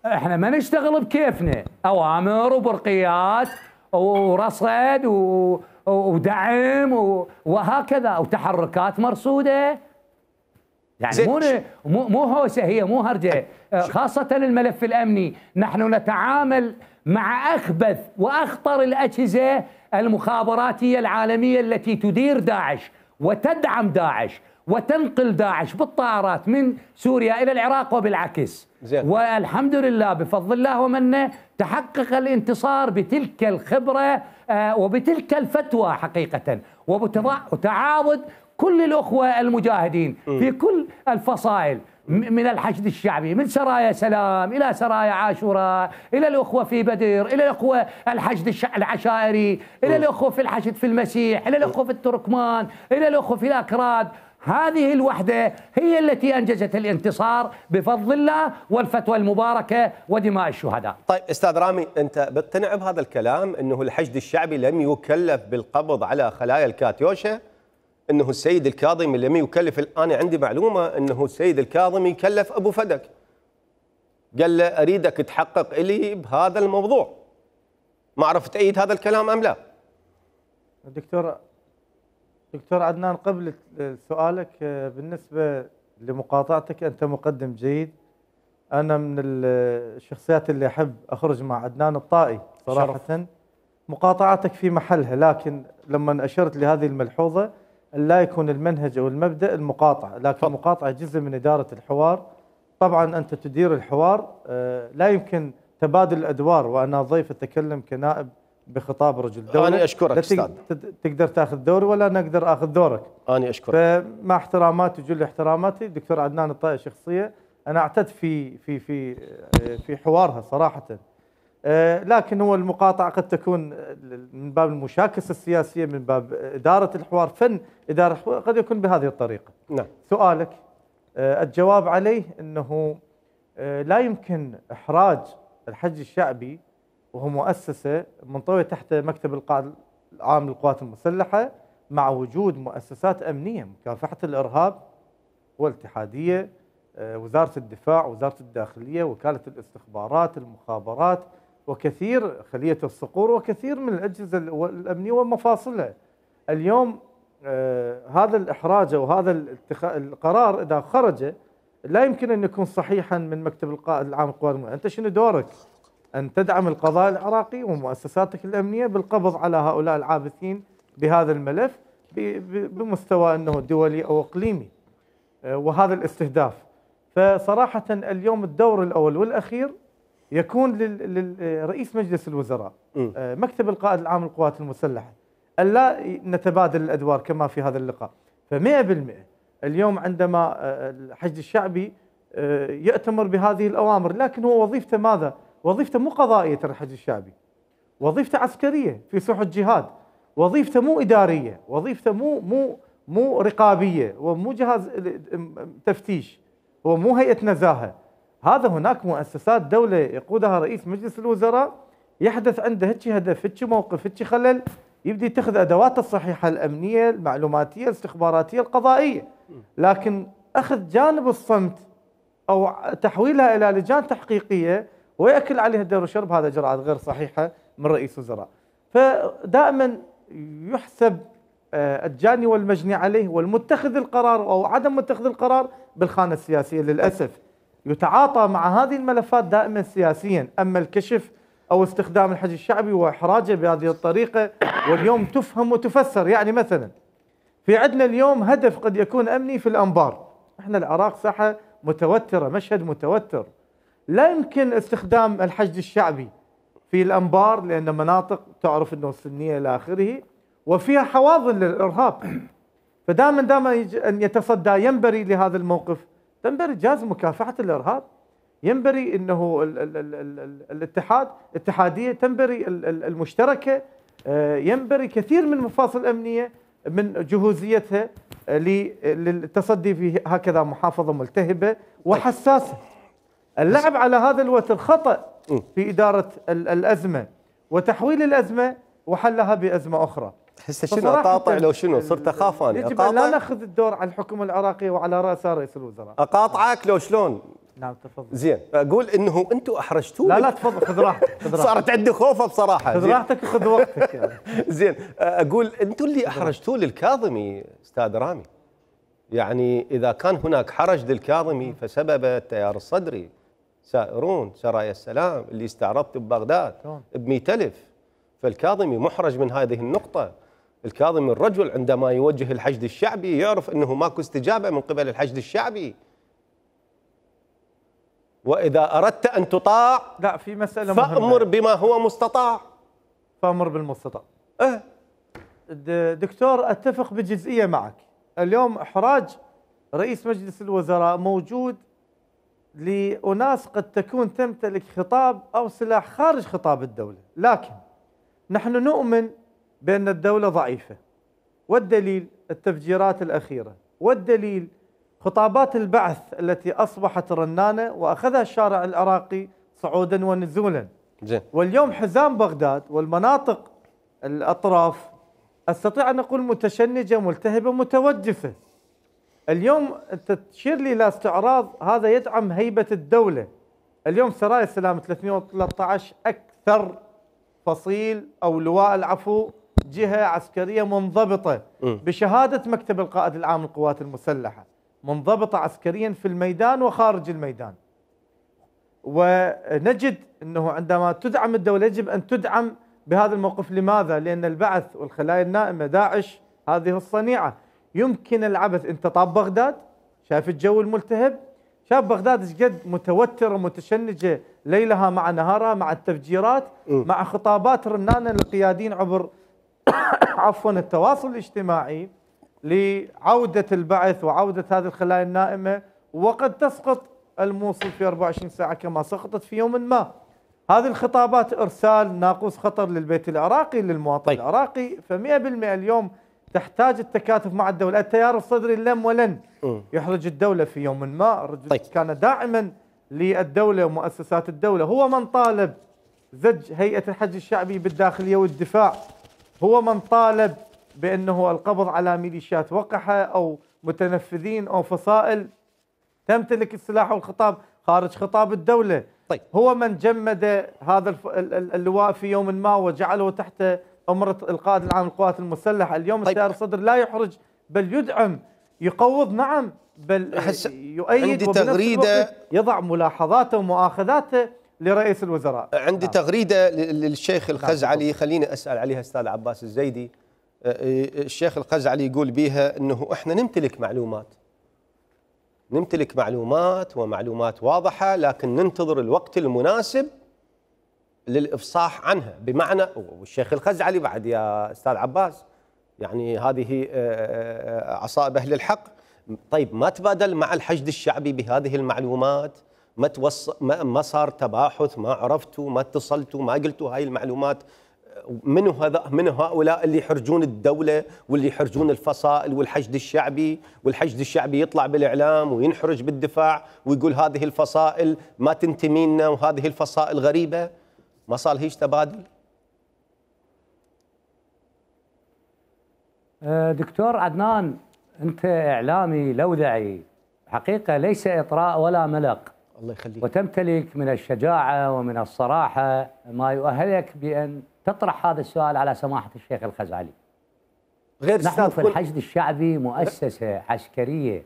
احنا ما نشتغل بكيفنا اوامر وبرقيات ورصد و... ودعم و... وهكذا وتحركات مرصوده يعني مو مو مو هوسه هي مو هرجه آه، خاصه الملف الامني نحن نتعامل مع اخبث واخطر الاجهزه المخابراتيه العالميه التي تدير داعش وتدعم داعش وتنقل داعش بالطائرات من سوريا الى العراق وبالعكس زين. والحمد لله بفضل الله ومنه تحقق الانتصار بتلك الخبره آه، وبتلك الفتوى حقيقه وتعاود كل الاخوه المجاهدين في كل الفصائل من الحشد الشعبي من سرايا سلام إلى سرايا عاشوراء إلى الأخوة في بدر إلى الأخوة الحشد العشائري إلى الأخوة في الحشد في المسيح إلى الأخوة في التركمان إلى الأخوة في الأكراد هذه الوحدة هي التي أنجزت الانتصار بفضل الله والفتوى المباركة ودماء الشهداء طيب أستاذ رامي أنت مقتنع بهذا الكلام أنه الحشد الشعبي لم يكلف بالقبض على خلايا الكاتيوشا أنه السيد الكاظمي لم يكلف أنا عندي معلومة أنه السيد الكاظمي كلف أبو فدك قال له أريدك تحقق إلي بهذا الموضوع ما عرفت تأيد هذا الكلام أم لا دكتور دكتور عدنان قبل سؤالك آه، بالنسبة لمقاطعتك أنت مقدم جيد أنا من آه، الشخصيات اللي أحب أخرج مع عدنان الطائي صراحة شرف. مقاطعتك في محلها لكن لما أشرت لهذه الملحوظة لا يكون المنهج أو المبدأ المقاطعة لكن المقاطعة جزء من إدارة الحوار طبعا أنت تدير الحوار آه، لا يمكن تبادل الأدوار وأنا ضيف أتكلم كنائب بخطاب رجل دوله انا اشكرك استاذ تقدر تاخذ دوري ولا انا اقدر اخذ دورك انا اشكرك فمع احتراماتي وجل احتراماتي الدكتور عدنان الطائي شخصيه انا اعتدت في في في في حوارها صراحه أه، لكن هو المقاطعه قد تكون من باب المشاكسه السياسيه من باب اداره الحوار فن اداره الحوار قد يكون بهذه الطريقه نعم سؤالك أه، الجواب عليه انه أه، لا يمكن احراج الحج الشعبي وهو مؤسسة منطوية تحت مكتب القائد العام للقوات المسلحة مع وجود مؤسسات أمنية مكافحة الإرهاب والاتحادية آه، وزارة الدفاع وزارة الداخلية وكالة الاستخبارات المخابرات وكثير خلية الصقور وكثير من الأجهزة الأمنية ومفاصلها اليوم آه، هذا الإحراج وهذا القرار إذا خرج لا يمكن أن يكون صحيحا من مكتب القائد العام للقوات المسلحة أنت شنو دورك؟ أن تدعم القضاء العراقي ومؤسساتك الأمنية بالقبض على هؤلاء العابثين بهذا الملف بمستوى أنه دولي أو إقليمي آه، وهذا الاستهداف فصراحة اليوم الدور الأول والأخير يكون لرئيس آه، مجلس الوزراء آه، مكتب القائد العام للقوات المسلحة ألا نتبادل الأدوار كما في هذا اللقاء فمئة بالمئة اليوم عندما الحشد الشعبي يأتمر بهذه الأوامر لكن هو وظيفته ماذا وظيفته مو قضائيه ترى الحج الشعبي وظيفته عسكريه في سوح الجهاد وظيفته مو اداريه وظيفته مو مو مو رقابيه ومو جهاز تفتيش هو مو هيئه نزاهه هذا هناك مؤسسات دوله يقودها رئيس مجلس الوزراء يحدث عنده هيك هدف هيك موقف هيك خلل يبدي يتخذ ادواته الصحيحه الامنيه المعلوماتيه الاستخباراتيه القضائيه لكن اخذ جانب الصمت او تحويلها الى لجان تحقيقيه ويأكل عليها الدين والشرب هذا اجراءات غير صحيحة من رئيس وزراء فدائما يحسب آه، الجاني والمجني عليه والمتخذ القرار أو عدم متخذ القرار بالخانة السياسية للأسف يتعاطى مع هذه الملفات دائما سياسيا أما الكشف أو استخدام الحج الشعبي وإحراجه بهذه الطريقة واليوم تفهم وتفسر يعني مثلا في عندنا اليوم هدف قد يكون أمني في الأنبار احنا العراق ساحة متوترة مشهد متوتر لا يمكن استخدام الحشد الشعبي في الانبار لان مناطق تعرف انه سنيه الى اخره وفيها حواضن للارهاب فدائما دائما ان يتصدى ينبري لهذا الموقف تنبري جاز مكافحه الارهاب ينبري انه الـ الـ الـ الـ الاتحاد اتحاديه تنبري المشتركه آه، ينبري كثير من المفاصل الامنيه من جهوزيتها آه، للتصدي في هكذا محافظه ملتهبه طيب. وحساسه اللعب على هذا الوتر خطأ في إدارة الأزمة وتحويل الأزمة وحلها بأزمة أخرى هسه شنو اقاطع لو شنو صرت اخاف انا يجب ان لا ناخذ الدور على الحكومه العراقيه وعلى راسها رئيس الوزراء اقاطعك لو شلون نعم تفضل زين اقول انه انتم احرجتوني لا لا تفضل خذ راحتك صارت عندي خوفه بصراحه خذ راحتك وخذ وقتك يعني زين اقول انتم اللي احرجتوه للكاظمي استاذ رامي يعني اذا كان هناك حرج للكاظمي فسبب التيار الصدري سائرون سرايا السلام اللي استعرضت ببغداد ب 100000 فالكاظمي محرج من هذه النقطة الكاظمي الرجل عندما يوجه الحشد الشعبي يعرف أنه ماكو استجابة من قبل الحشد الشعبي وإذا أردت أن تطاع لا في مسألة فأمر مهمة. بما هو مستطاع فأمر بالمستطاع أه دكتور أتفق بجزئية معك اليوم إحراج رئيس مجلس الوزراء موجود لأناس قد تكون تمتلك خطاب أو سلاح خارج خطاب الدولة لكن نحن نؤمن بأن الدولة ضعيفة والدليل التفجيرات الأخيرة والدليل خطابات البعث التي أصبحت رنانة وأخذها الشارع العراقي صعودا ونزولا جي. واليوم حزام بغداد والمناطق الأطراف أستطيع أن أقول متشنجة ملتهبة متوجفة اليوم انت تشير لي الى استعراض هذا يدعم هيبه الدوله اليوم سرايا السلام 313 اكثر فصيل او لواء العفو جهه عسكريه منضبطه بشهاده مكتب القائد العام للقوات المسلحه منضبطه عسكريا في الميدان وخارج الميدان ونجد انه عندما تدعم الدوله يجب ان تدعم بهذا الموقف لماذا؟ لان البعث والخلايا النائمه داعش هذه الصنيعه يمكن العبث انت طاب بغداد شايف الجو الملتهب شاف بغداد ايش قد متوتره متشنجه ليلها مع نهارها مع التفجيرات م. مع خطابات رنانه للقيادين عبر عفوا التواصل الاجتماعي لعوده البعث وعوده هذه الخلايا النائمه وقد تسقط الموصل في 24 ساعه كما سقطت في يوم ما. هذه الخطابات ارسال ناقوس خطر للبيت العراقي للمواطن طيب. العراقي ف100% اليوم تحتاج التكاتف مع الدولة التيار الصدري لم ولن يحرج الدولة في يوم ما الرجل طيب. كان داعما للدولة ومؤسسات الدولة هو من طالب زج هيئة الحج الشعبي بالداخلية والدفاع هو من طالب بأنه القبض على ميليشيات وقحة أو متنفذين أو فصائل تمتلك السلاح والخطاب خارج خطاب الدولة طيب. هو من جمد هذا اللواء في يوم ما وجعله تحت أمرة القائد العام للقوات المسلحة اليوم طيب. السيارة الصدر لا يحرج بل يدعم يقوض نعم بل يؤيد عندي تغريدة يضع ملاحظاته ومؤاخذاته لرئيس الوزراء عندي نعم. تغريدة للشيخ نعم. الخزعلي نعم. خليني أسأل عليها أستاذ عباس الزيدي الشيخ الخزعلي يقول بيها أنه إحنا نمتلك معلومات نمتلك معلومات ومعلومات واضحة لكن ننتظر الوقت المناسب للافصاح عنها بمعنى والشيخ الخزعلي بعد يا استاذ عباس يعني هذه آه، آه، آه، عصائب اهل الحق طيب ما تبادل مع الحشد الشعبي بهذه المعلومات ما توص ما, ما صار تباحث ما عرفتوا ما اتصلتوا ما قلتوا هاي المعلومات من هذا من هؤلاء اللي يحرجون الدوله واللي يحرجون الفصائل والحشد الشعبي والحشد الشعبي يطلع بالاعلام وينحرج بالدفاع ويقول هذه الفصائل ما تنتمي لنا وهذه الفصائل غريبه ما صار هيش تبادل أه، دكتور عدنان انت اعلامي لوذعي حقيقه ليس اطراء ولا ملق الله يخليك وتمتلك من الشجاعه ومن الصراحه ما يؤهلك بان تطرح هذا السؤال على سماحه الشيخ الخزعلي غير نحن في الحشد الشعبي مؤسسه عسكريه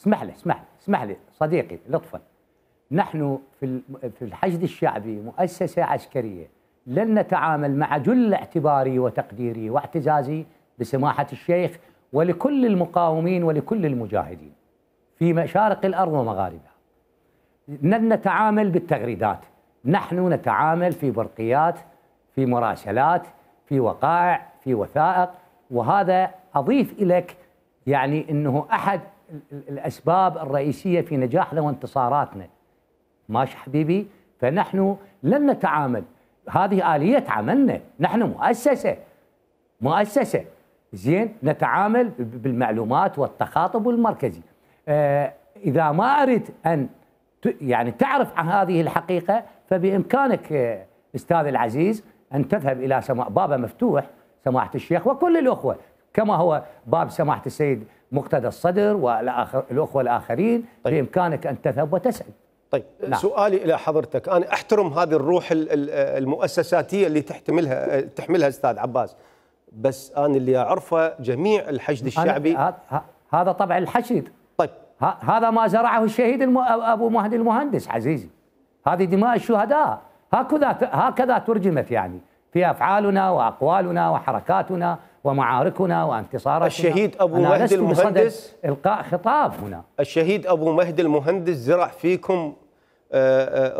اسمح لي اسمح لي اسمح لي صديقي لطفا نحن في في الحشد الشعبي مؤسسه عسكريه لن نتعامل مع جل اعتباري وتقديري واعتزازي بسماحه الشيخ ولكل المقاومين ولكل المجاهدين في مشارق الارض ومغاربها لن نتعامل بالتغريدات نحن نتعامل في برقيات في مراسلات في وقائع في وثائق وهذا اضيف اليك يعني انه احد الاسباب الرئيسيه في نجاحنا وانتصاراتنا ماشي حبيبي فنحن لن نتعامل هذه آلية عملنا نحن مؤسسة مؤسسة زين نتعامل بالمعلومات والتخاطب المركزي آه إذا ما أردت أن يعني تعرف عن هذه الحقيقة فبإمكانك آه، أستاذ العزيز أن تذهب إلى سماع بابه مفتوح سماحة الشيخ وكل الأخوة كما هو باب سماحة السيد مقتدى الصدر والأخوة الآخرين طيب. بإمكانك أن تذهب وتسأل طيب أه، نعم. سؤالي الى حضرتك انا احترم هذه الروح المؤسساتيه اللي تحتملها تحملها استاذ عباس بس انا اللي اعرفه جميع الحشد الشعبي هذا طبع الحشد طيب هذا ما زرعه الشهيد الم... ابو مهدي المهندس عزيزي هذه دماء الشهداء هكذا هكذا ترجمت يعني في افعالنا واقوالنا وحركاتنا ومعاركنا وانتصاراتنا الشهيد ابو مهدي المهندس القاء خطاب هنا الشهيد ابو مهدي المهندس زرع فيكم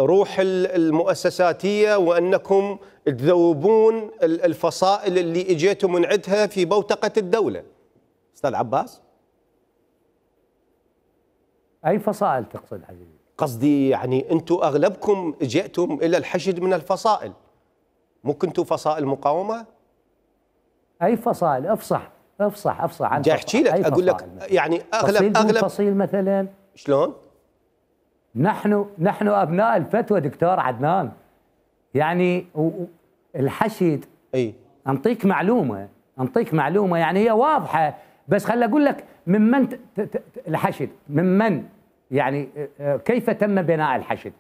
روح المؤسساتيه وانكم تذوبون الفصائل اللي اجيتوا من عدها في بوتقه الدوله. استاذ عباس؟ اي فصائل تقصد حبيبي؟ قصدي يعني انتم اغلبكم جئتم الى الحشد من الفصائل. مو كنتوا فصائل مقاومه؟ اي فصائل افصح افصح افصح عن جاي احكي لك اقول لك يعني اغلب اغلب فصيل مثلا شلون؟ نحن نحن ابناء الفتوى دكتور عدنان يعني الحشد اي انطيك معلومه انطيك معلومه يعني هي واضحه بس خل اقول لك من من الحشد من من يعني آه، آه، كيف تم بناء الحشد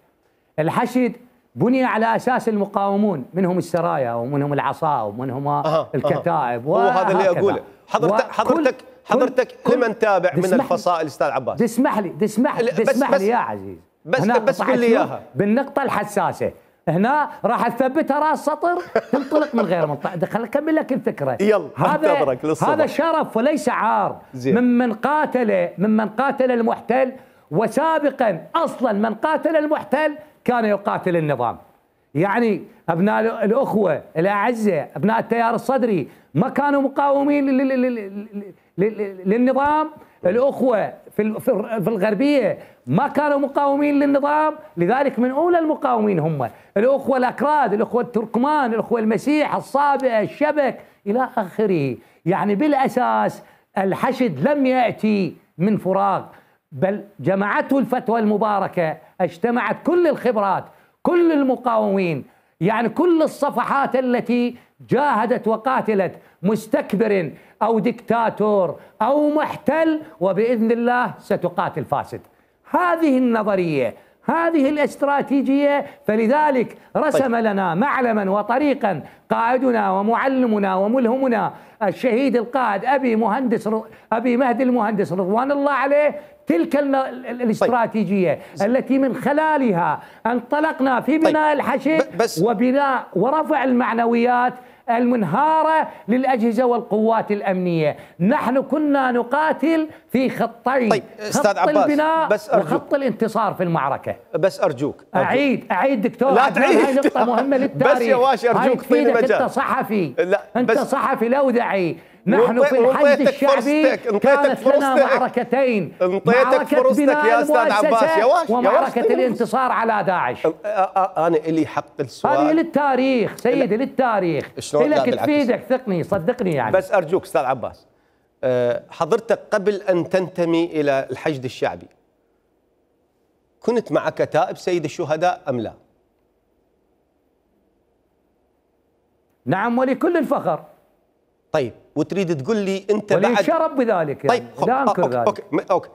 الحشد بني على اساس المقاومون منهم السرايا ومنهم العصا ومنهم أه الكتائب أه وهذا هذا اللي اقوله حضرتك حضرتك حضرتك لمن تابع من الفصائل استاذ عباس تسمح لي تسمح لي تسمح لي يا عزيز بس بس قول لي اياها بالنقطه الحساسه هنا راح تثبتها راس سطر تنطلق من غير منطقه دخل اكمل لك الفكره يلا هذا هذا شرف وليس عار زين. ممن قاتل ممن قاتل المحتل وسابقا اصلا من قاتل المحتل كان يقاتل النظام يعني ابناء الاخوه الاعزه ابناء التيار الصدري ما كانوا مقاومين للنظام الأخوة في في الغربية ما كانوا مقاومين للنظام لذلك من أولى المقاومين هم الأخوة الأكراد الأخوة التركمان الأخوة المسيح الصابئة الشبك إلى آخره يعني بالأساس الحشد لم يأتي من فراغ بل جمعته الفتوى المباركة اجتمعت كل الخبرات كل المقاومين يعني كل الصفحات التي جاهدت وقاتلت مستكبر أو دكتاتور أو محتل وبإذن الله ستقاتل فاسد هذه النظرية هذه الاستراتيجية فلذلك رسم طيب. لنا معلما وطريقا قائدنا ومعلمنا وملهمنا الشهيد القائد أبي مهندس أبي مهدي المهندس رضوان الله عليه تلك طيب. الاستراتيجية طيب. التي من خلالها انطلقنا في بناء طيب. الحشد وبناء ورفع المعنويات المنهارة للأجهزة والقوات الأمنية نحن كنا نقاتل في خطين طيب أستاذ خط عباس البناء بس أرجوك وخط الانتصار في المعركة بس أرجوك, أرجوك أعيد أعيد دكتور لا تعيد هاي نقطة مهمة للتاريخ بس يا واش أرجوك طيب مجال أنت صحفي لا أنت صحفي لودعي نحن في الحشد الشعبي كانت لنا معركتين معركة فرصتك يا أستاذ عباس يا واش ومعركة الانتصار على داعش أه، أه، أه، أنا إلي حق السؤال هذه للتاريخ سيدي للتاريخ لك تفيدك ثقني صدقني يعني بس أرجوك أستاذ عباس حضرتك قبل أن تنتمي إلى الحشد الشعبي كنت مع كتائب سيد الشهداء أم لا؟ نعم ولكل الفخر طيب وتريد تقول لي انت بعد شرب بذلك يعني طيب لا انكر أوكي ذلك اوكي اوكي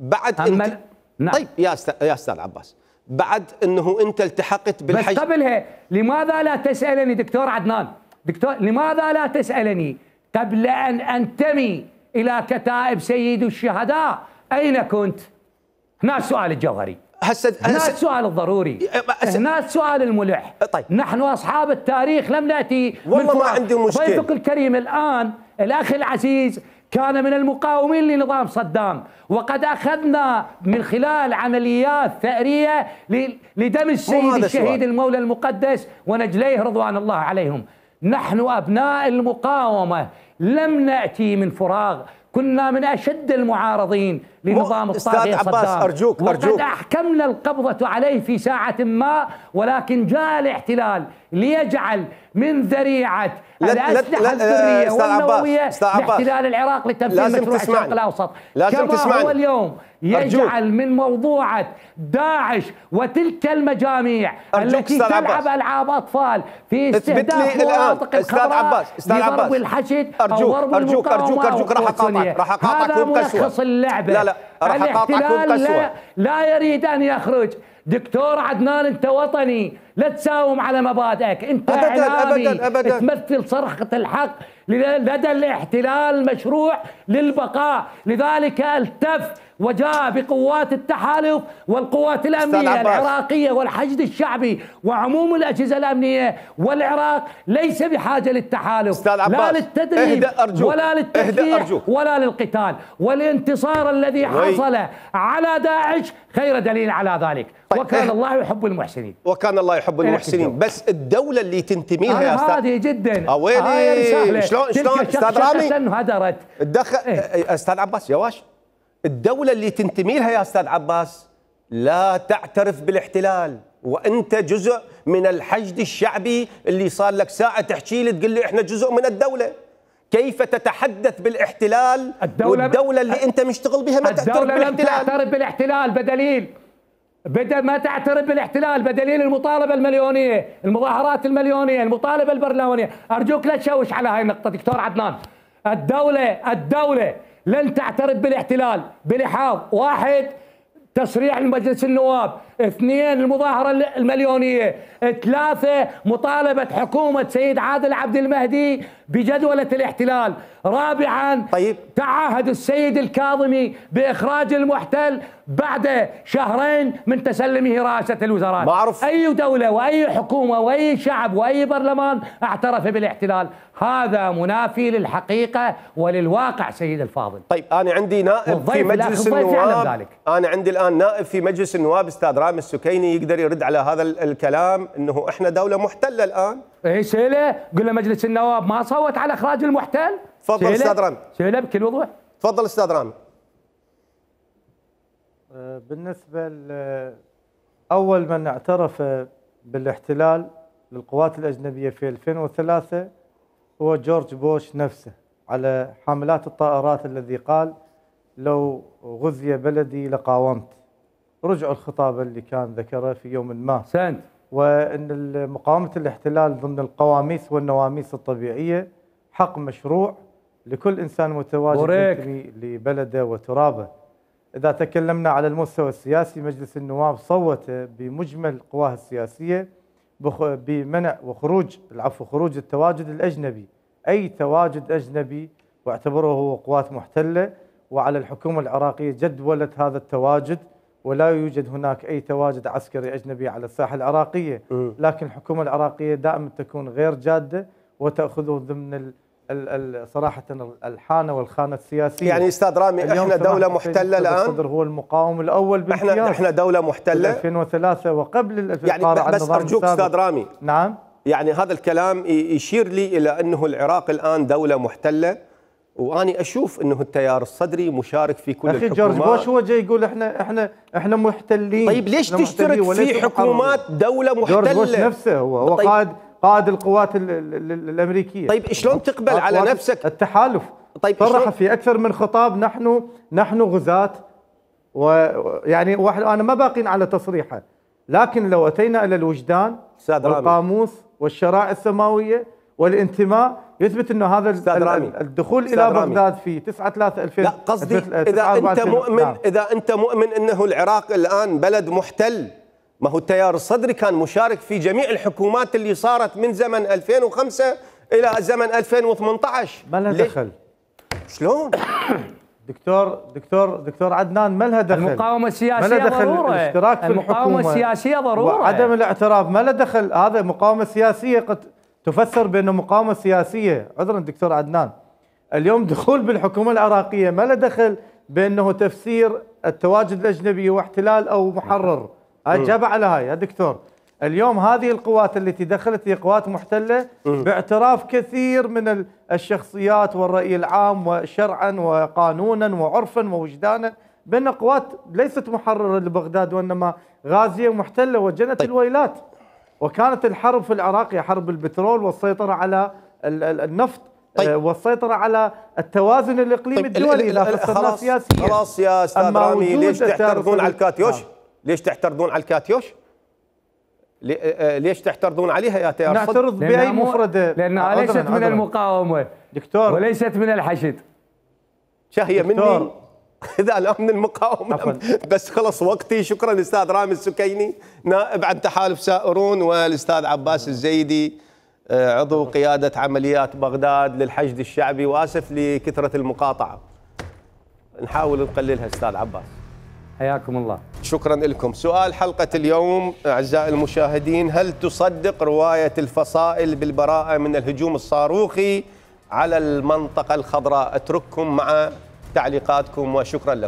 بعد انت نعم. طيب يا استاذ يا استاذ عباس بعد انه انت التحقت بالحج بس قبلها لماذا لا تسالني دكتور عدنان دكتور لماذا لا تسالني قبل ان انتمي الى كتائب سيد الشهداء اين كنت هنا السؤال الجوهري هسه هنا هس... السؤال الضروري إيه، إيه، هس... هنا السؤال الملح إيه، طيب نحن اصحاب التاريخ لم ناتي والله ما عندي مشكله ضيفك الكريم الان الاخ العزيز كان من المقاومين لنظام صدام وقد أخذنا من خلال عمليات ثأرية لدم السيد الشهيد المولى المقدس ونجليه رضوان الله عليهم نحن أبناء المقاومة لم نأتي من فراغ كنا من أشد المعارضين لنظام الصادق صدام عباس أرجوك أرجوك وقد أحكمنا القبضة عليه في ساعة ما ولكن جاء الاحتلال ليجعل من ذريعة الأسلحة الذرية والنووية لاحتلال العراق لتنفيذ مشروع الشرق الأوسط لازم كما تسمعني. هو اليوم يجعل أرجوك. من موضوعة داعش وتلك المجاميع التي تلعب ألعاب أطفال في استهداف مناطق الخضراء لضرب الحشد أرجوك أو ضرب أرجوك أرجوك أرجوك راح أقاطعك راح أقاطعك هذا ملخص اللعبة لا لا لا راح اقاطعكم قسوه لا, لا يريد ان يخرج دكتور عدنان انت وطني لا تساوم على مبادئك انت أبداً اعلامي أبداً أبداً تمثل صرخه الحق لدى الاحتلال مشروع للبقاء لذلك التف وجاء بقوات التحالف والقوات الأمنية العراقية والحشد الشعبي وعموم الأجهزة الأمنية والعراق ليس بحاجة للتحالف لا للتدريب ولا للتدريب ولا للقتال والانتصار الذي حصل على داعش خير دليل على ذلك طيب وكان اه الله يحب المحسنين وكان الله يحب المحسنين بس الدولة اللي تنتمي لها يا استاذ هذه جدا آه، ويلي آه، شلون شلون استاذ رامي هدرت الدخل إيه؟ استاذ عباس يواش الدولة اللي تنتمي لها يا أستاذ عباس لا تعترف بالاحتلال وأنت جزء من الحشد الشعبي اللي صار لك ساعة تحكي لي تقول لي إحنا جزء من الدولة كيف تتحدث بالاحتلال الدولة والدولة اللي أنت مشتغل بها ما تعترف بالاحتلال الدولة تعترف بالاحتلال بدليل بدل ما تعترف بالاحتلال بدليل المطالبه المليونيه، المظاهرات المليونيه، المطالبه البرلمانيه، ارجوك لا تشوش على هاي النقطه دكتور عدنان. الدوله الدوله لن تعترف بالاحتلال بلحاظ واحد تصريح لمجلس النواب اثنين المظاهرة المليونية ثلاثة مطالبة حكومة سيد عادل عبد المهدي بجدولة الاحتلال رابعا طيب. تعهد السيد الكاظمي بإخراج المحتل بعد شهرين من تسلمه رئاسة الوزراء معرف. أي دولة وأي حكومة وأي شعب وأي برلمان اعترف بالاحتلال هذا منافي للحقيقة وللواقع سيد الفاضل طيب أنا عندي نائب في مجلس النواب أنا عندي الآن نائب في مجلس النواب أستاذ راشد العام السكيني يقدر يرد على هذا الكلام انه احنا دوله محتله الان اي سيله قلنا مجلس النواب ما صوت على اخراج المحتل تفضل استاذ رامي سيله بكل وضوح تفضل استاذ رامي أه، بالنسبه اول من اعترف بالاحتلال للقوات الاجنبيه في 2003 هو جورج بوش نفسه على حاملات الطائرات الذي قال لو غزي بلدي لقاومت رجعوا الخطاب اللي كان ذكره في يوم ما سنت وأن مقاومة الاحتلال ضمن القواميس والنواميس الطبيعية حق مشروع لكل إنسان متواجد ينتمي لبلده وترابه إذا تكلمنا على المستوى السياسي مجلس النواب صوت بمجمل قواه السياسية بمنع وخروج العفو خروج التواجد الأجنبي أي تواجد أجنبي واعتبره هو قوات محتلة وعلى الحكومة العراقية جدولة هذا التواجد ولا يوجد هناك أي تواجد عسكري أجنبي على الساحة العراقية لكن الحكومة العراقية دائما تكون غير جادة وتأخذه ضمن صراحة الحانة والخانة السياسية يعني أستاذ رامي احنا دولة محتلة الآن الصدر هو المقاوم الأول احنا احنا دولة محتلة 2003 وقبل يعني بس أرجوك أستاذ رامي نعم يعني هذا الكلام يشير لي إلى أنه العراق الآن دولة محتلة واني اشوف انه التيار الصدري مشارك في كل اخي الحكومات جورج بوش هو جاي يقول احنا احنا احنا محتلين طيب ليش تشترك في حكومات دوله محتله جورج بوش نفسه هو هو طيب قائد قائد القوات الـ الـ الـ الامريكيه طيب شلون تقبل على نفسك التحالف طيب صرح في اكثر من خطاب نحن نحن غزاة ويعني واحد انا ما باقين على تصريحه لكن لو اتينا الى الوجدان والقاموس والشرائع السماويه والانتماء يثبت انه هذا رامي الدخول الى بغداد في 9 3 2000 لا قصدي اذا انت مؤمن نعم. اذا انت مؤمن انه العراق الان بلد محتل ما هو التيار الصدري كان مشارك في جميع الحكومات اللي صارت من زمن 2005 الى زمن 2018 ما لها دخل شلون دكتور دكتور دكتور عدنان ما لها دخل المقاومه السياسيه ما دخل ضروره الاشتراك في المقاومه السياسيه ضروره وعدم الاعتراف ما له دخل هذا مقاومه سياسيه قد تفسر بأنه مقاومة سياسية عذرا دكتور عدنان اليوم دخول بالحكومة العراقية ما له دخل بأنه تفسير التواجد الأجنبي واحتلال أو محرر هاي على هاي يا دكتور اليوم هذه القوات التي دخلت هي قوات محتلة باعتراف كثير من الشخصيات والرأي العام وشرعا وقانونا وعرفا ووجدانا بأن قوات ليست محررة لبغداد وإنما غازية محتلة وجنت طيب. الويلات وكانت الحرب في العراق هي حرب البترول والسيطرة على النفط طيب. آه، والسيطرة على التوازن الإقليمي طيب الدولي إذا سياسيا خلاص يا أستاذ رامي ليش تحترضون على الكاتيوش؟ آه. ليش تحترضون على الكاتيوش؟ آه، آه، ليش تحترضون عليها يا تيار نعترض بأي مفردة لأنها ليست من المقاومة دكتور وليست من الحشد شهية مني هذا الامن المقاومه أفل. بس خلص وقتي شكرا استاذ رامي السكيني نائب عن تحالف سائرون والاستاذ عباس الزيدي آه، عضو قياده عمليات بغداد للحشد الشعبي واسف لكثره المقاطعه نحاول نقللها استاذ عباس حياكم الله شكرا لكم سؤال حلقة اليوم أعزائي المشاهدين هل تصدق رواية الفصائل بالبراءة من الهجوم الصاروخي على المنطقة الخضراء أترككم مع تعليقاتكم وشكرا لكم